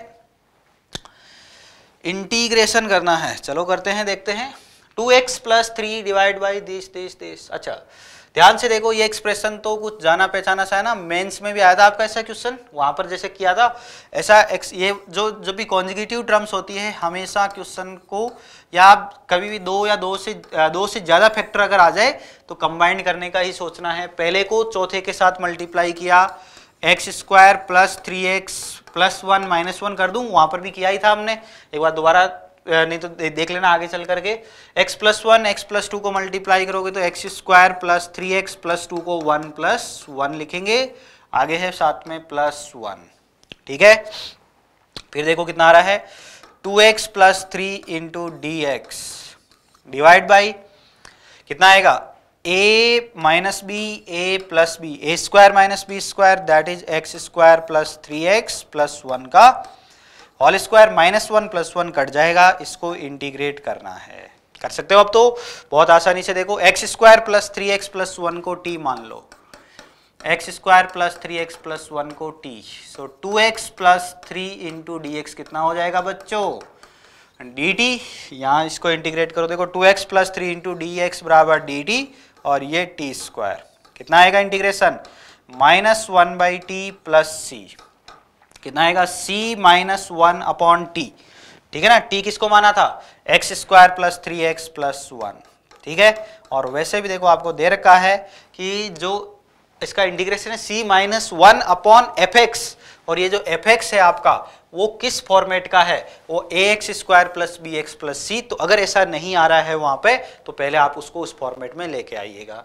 इंटीग्रेशन करना है चलो करते हैं देखते हैं two x plus three divide by this this this अच्छा ध्यान से देखो ये एक्सप्रेशन तो कुछ जाना पहचाना सा है ना मेंस में भी आया था आपका ऐसा क्वेश्चन वहां पर जैसे किया था ऐसा एक्स ये जो जब भी कॉन्जिगेटिव टर्म्स होती है हमेशा क्वेश्चन को या कभी भी दो या दो से दो से ज़्यादा फैक्टर अगर आ जाए तो कंबाइंड करने का ही सोचना है पहले को चौथे के साथ मल्टीप्लाई किया x square plus three x plus one minus one कर दूँ वहाँ पर भी किया ही था हमने एक बार दोबारा नहीं तो देख लेना आगे चल करके x plus one x plus two को मल्टीप्लाई करोगे तो x square plus three x plus two को वन प्लस वन लिखेंगे आगे है साथ में प्लस वन ठीक है फिर देखो कितना आ रहा है two x plus three into d x divide by कितना आएगा a minus b a plus b a square minus b square that is x square plus three x plus one का whole square minus one plus one cut जाएगा इसको integrate करना है कर सकते हो अब तो बहुत आसानी से देखो x square plus three x plus one को टी मान लो x square plus three x plus one को t so two x plus three into d x कितना हो जाएगा बच्चों डी टी यहाँ इसको इंटीग्रेट करो देखो two x plus three into d x बराबर डी टी और ये टी स्क्वायर कितना आएगा integration minus one by t plus c कितना आएगा c minus one upon t ठीक है ना t किसको माना था x square plus three x plus one ठीक है और वैसे भी देखो आपको दे रखा है कि जो इसका इंटीग्रेशन है c minus one upon f x और ये जो एफ एक्स है आपका वो किस फॉर्मेट का है वो a x square plus b x plus c तो अगर ऐसा नहीं आ रहा है वहां पे तो पहले आप उसको उस फॉर्मेट में लेके आइएगा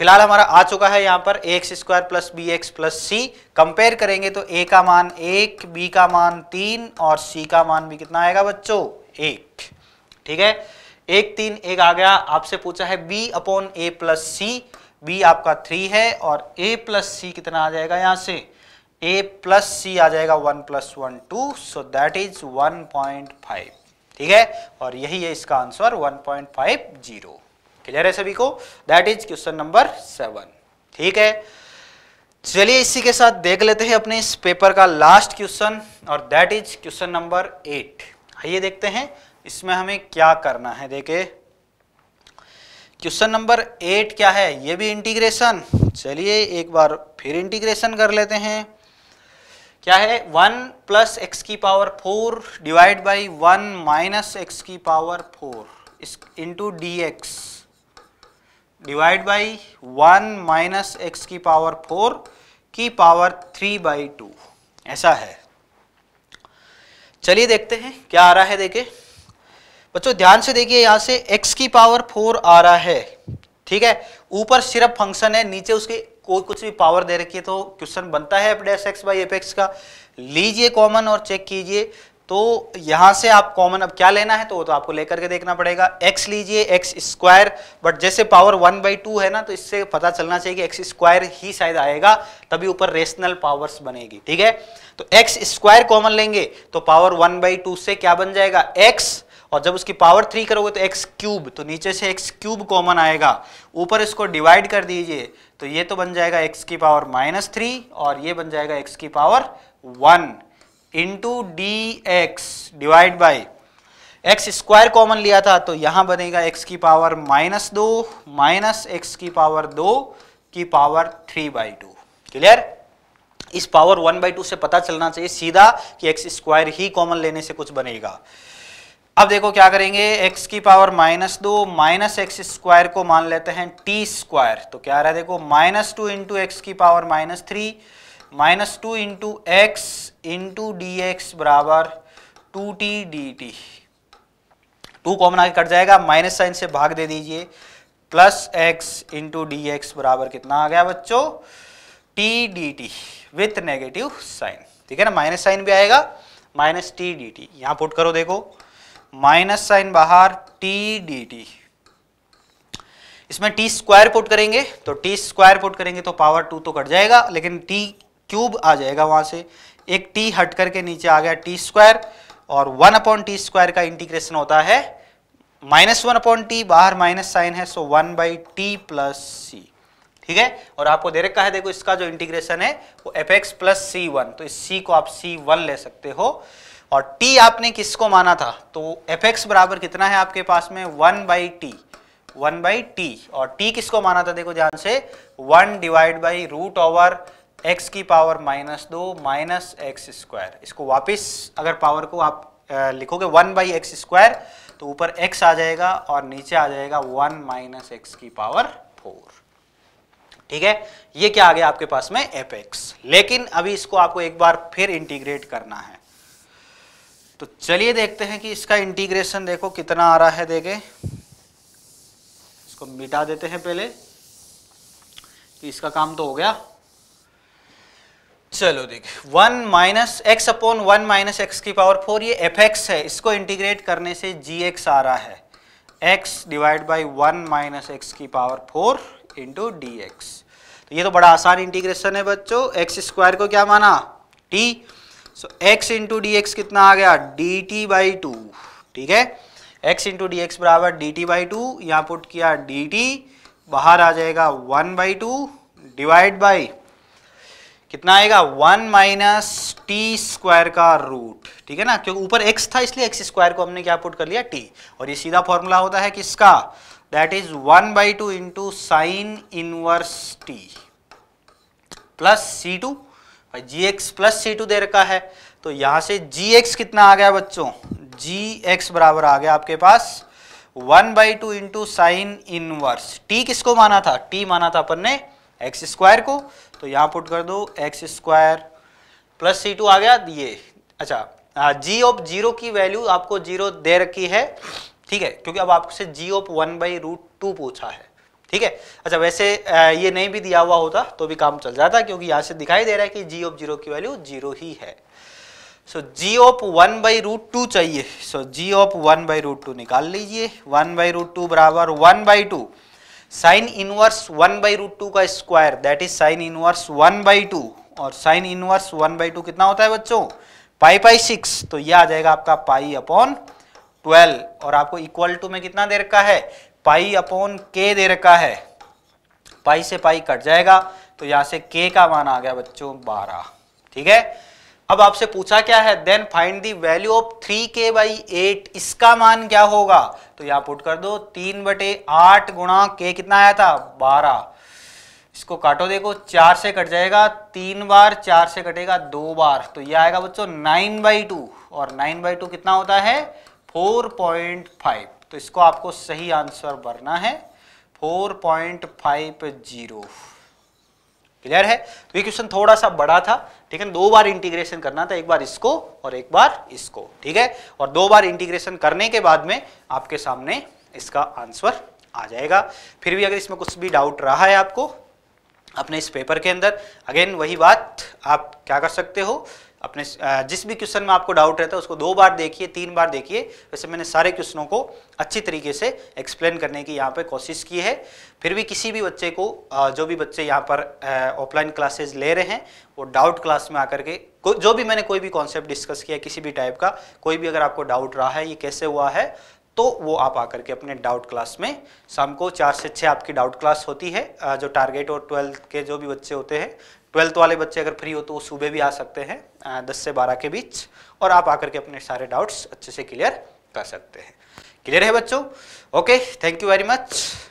फिलहाल हमारा आ चुका है यहाँ पर x square plus b x plus c compare करेंगे तो ए का मान एक बी का मान तीन और सी का मान भी कितना आएगा बच्चों एक ठीक है एक तीन एक आ गया आपसे पूछा है b upon a plus c b आपका थ्री है और ए प्लस सी कितना आ जाएगा यहाँ से ए प्लस सी आ जाएगा one plus one two so that is one point five ठीक है और यही है इसका answer one point five zero clear है सभी को that is question number seven ठीक है चलिए इसी के साथ देख लेते हैं अपने इस पेपर का लास्ट क्वेश्चन और that is question number eight आइए देखते हैं इसमें हमें क्या करना है देखे क्वेश्चन नंबर एट क्या है ये भी इंटीग्रेशन चलिए एक बार फिर इंटीग्रेशन कर लेते हैं क्या है वन प्लस एक्स की power four divide by one minus x की पावर फोर इस into d x divide by one minus x की पावर फोर की पावर थ्री बाई टू ऐसा है चलिए देखते हैं क्या आ रहा है देखे बच्चों ध्यान से देखिए यहां से x की पावर फोर आ रहा है ठीक है ऊपर सिर्फ फंक्शन है नीचे उसके कोई कुछ भी पावर दे रखी है तो क्वेश्चन बनता है एफ एक्स बाई एक्स का लीजिए कॉमन और चेक कीजिए तो यहाँ से आप कॉमन अब क्या लेना है तो वो तो आपको लेकर के देखना पड़ेगा x लीजिए x स्क्वायर बट जैसे पावर वन बाई टू है ना तो इससे पता चलना चाहिए कि x स्क्वायर ही शायद आएगा तभी ऊपर रेशनल पावर्स बनेगी ठीक है तो x स्क्वायर कॉमन लेंगे तो पावर वन बाई टू से क्या बन जाएगा x और जब उसकी पावर थ्री करोगे तो एक्स क्यूब तो नीचे से एक्स क्यूब कॉमन आएगा ऊपर इसको डिवाइड कर दीजिए तो ये तो बन जाएगा एक्स की पावर माइनस थ्री और ये बन जाएगा एक्स की power one into d x divide by x square common लिया था तो यहां बनेगा एक्स की पावर माइनस दो माइनस एक्स की पावर दो की power three by two clear इस पावर वन बाई टू से पता चलना चाहिए सीधा कि एक्स स्क्वायर ही कॉमन लेने से कुछ बनेगा अब देखो क्या करेंगे x की पावर माइनस दो माइनस एक्स स्क्वायर को मान लेते हैं टी स्क्वायर तो क्या रहा है देखो माइनस टू इंटू एक्स की power minus three minus two into x into d x बराबर two t d t two common आगे कट जाएगा माइनस साइन से भाग दे दीजिए plus x into d x बराबर कितना आ गया बच्चों t d t with negative sign ठीक है ना माइनस साइन भी आएगा माइनस टी डी टी यहां पुट करो देखो माइनस साइन बाहर टी डी टी इसमें टी स्क्वायर पुट करेंगे तो टी स्क्वायर पुट करेंगे तो पावर टू तो कट जाएगा लेकिन टी क्यूब आ जाएगा वहां से एक टी हट करके नीचे आ गया टी स्क्वायर और वन अपॉन टी स्क्वायर का इंटीग्रेशन होता है माइनस वन अपॉन टी बाहर माइनस साइन है so one by t plus c ठीक है और आपको दे रखा है देखो इसका जो इंटीग्रेशन है वो f x plus c one तो इस सी को आप सी वन ले सकते हो और टी आपने किसको माना था तो एफ एक्स बराबर कितना है आपके पास में one by t one by t और टी किसको माना था देखो ध्यान से one divide by root over x की पावर माइनस दो माइनस एक्स स्क्वायर इसको वापस अगर पावर को आप लिखोगे वन बाई एक्स स्क्वायर तो ऊपर एक्स आ जाएगा और नीचे आ जाएगा वन माइनस एक्स की पावर फोर ठीक है ये क्या आ गया आपके पास में एफ एक्स लेकिन अभी इसको आपको एक बार फिर इंटीग्रेट करना है तो चलिए देखते हैं कि इसका इंटीग्रेशन देखो कितना आ रहा है देखे इसको मिटा देते हैं पहले कि इसका काम तो हो गया चलो देखिए one minus x upon one minus x की पावर फोर ये एफ एक्स है इसको इंटीग्रेट करने से जी एक्स आ रहा है x divide by one minus x की power four into d x तो ये तो बड़ा आसान इंटीग्रेशन है बच्चों एक्स स्क्वायर को क्या माना t so x into d x कितना आ गया डी टी बाई टू ठीक है एक्स इंटू डी एक्स बराबर डी टी बाई टू यहाँ पुट किया डी टी बाहर आ जाएगा one by two divide by कितना आएगा वन माइनस टी स्क्वायर का रूट ठीक है ना क्योंकि ऊपर एक्स था इसलिए एक्स स्क्वायर को हमने क्या पुट कर लिया टी और ये सीधा फॉर्मूला होता है किसका that is one by two into sine inverse t plus c two g x plus c two दे रखा है तो यहां से जी एक्स कितना आ गया बच्चों जी एक्स बराबर आ गया आपके पास one by two into sine inverse t किसको माना था टी माना था अपन ने एक्स स्क्वायर को तो यहाँ पुट कर दो x square plus c two आ गया ये अच्छा जी ऑफ जीरो की वैल्यू आपको जीरो दे रखी है ठीक है क्योंकि अब आपसे g of one by root two पूछा है ठीक है अच्छा वैसे ये नहीं भी दिया हुआ होता तो भी काम चल जाता क्योंकि यहाँ से दिखाई दे रहा है कि जी ऑफ जीरो की वैल्यू जीरो ही है so g of one by root two चाहिए so g of one by root two निकाल लीजिए वन बाई रूट टू बराबर one by two sine inverse one by root two का square that is sine inverse one by two और sine inverse one by two कितना होता है बच्चों पाई pi six तो ये आ जाएगा आपका पाई अपॉन ट्वेल्व और आपको इक्वल टू में कितना दे रखा है पाई अपॉन के दे रखा है पाई से पाई कट जाएगा तो यहां से के का मान आ गया बच्चों बारह ठीक है अब आपसे पूछा क्या है then find the value of three के बाई एट इसका मान क्या होगा तो यहां पुट कर दो तीन बटे आठ गुणा के कितना आया था बारह इसको काटो देखो चार से कट जाएगा तीन बार चार से कटेगा दो बार तो यह आएगा बच्चों नाइन बाई टू और नाइन बाई टू कितना होता है फोर पॉइंट फाइव तो इसको आपको सही आंसर भरना है four point five zero clear है तो ये क्वेश्चन थोड़ा सा बड़ा था ठीक है दो बार इंटीग्रेशन करना था एक बार इसको और एक बार इसको ठीक है और दो बार इंटीग्रेशन करने के बाद में आपके सामने इसका आंसर आ जाएगा फिर भी अगर इसमें कुछ भी डाउट रहा है आपको अपने इस पेपर के अंदर अगेन वही बात आप क्या कर सकते हो अपने जिस भी क्वेश्चन में आपको डाउट रहता है उसको दो बार देखिए तीन बार देखिए वैसे मैंने सारे क्वेश्चनों को अच्छी तरीके से एक्सप्लेन करने की यहाँ पर कोशिश की है फिर भी किसी भी बच्चे को जो भी बच्चे यहाँ पर ऑफलाइन क्लासेज ले रहे हैं वो डाउट क्लास में आकर के जो भी मैंने कोई भी कॉन्सेप्ट डिस्कस किया किसी भी टाइप का कोई भी अगर आपको डाउट रहा है ये कैसे हुआ है तो वो आप आकर के अपने डाउट क्लास में शाम को चार से छः आपकी डाउट क्लास होती है जो टारगेट और ट्वेल्थ के जो भी बच्चे होते हैं ट्वेल्थ वाले बच्चे अगर फ्री हो तो वो सुबह भी आ सकते हैं दस से बारह के बीच और आप आकर के अपने सारे डाउट्स अच्छे से क्लियर कर सकते हैं क्लियर है बच्चों okay thank you very much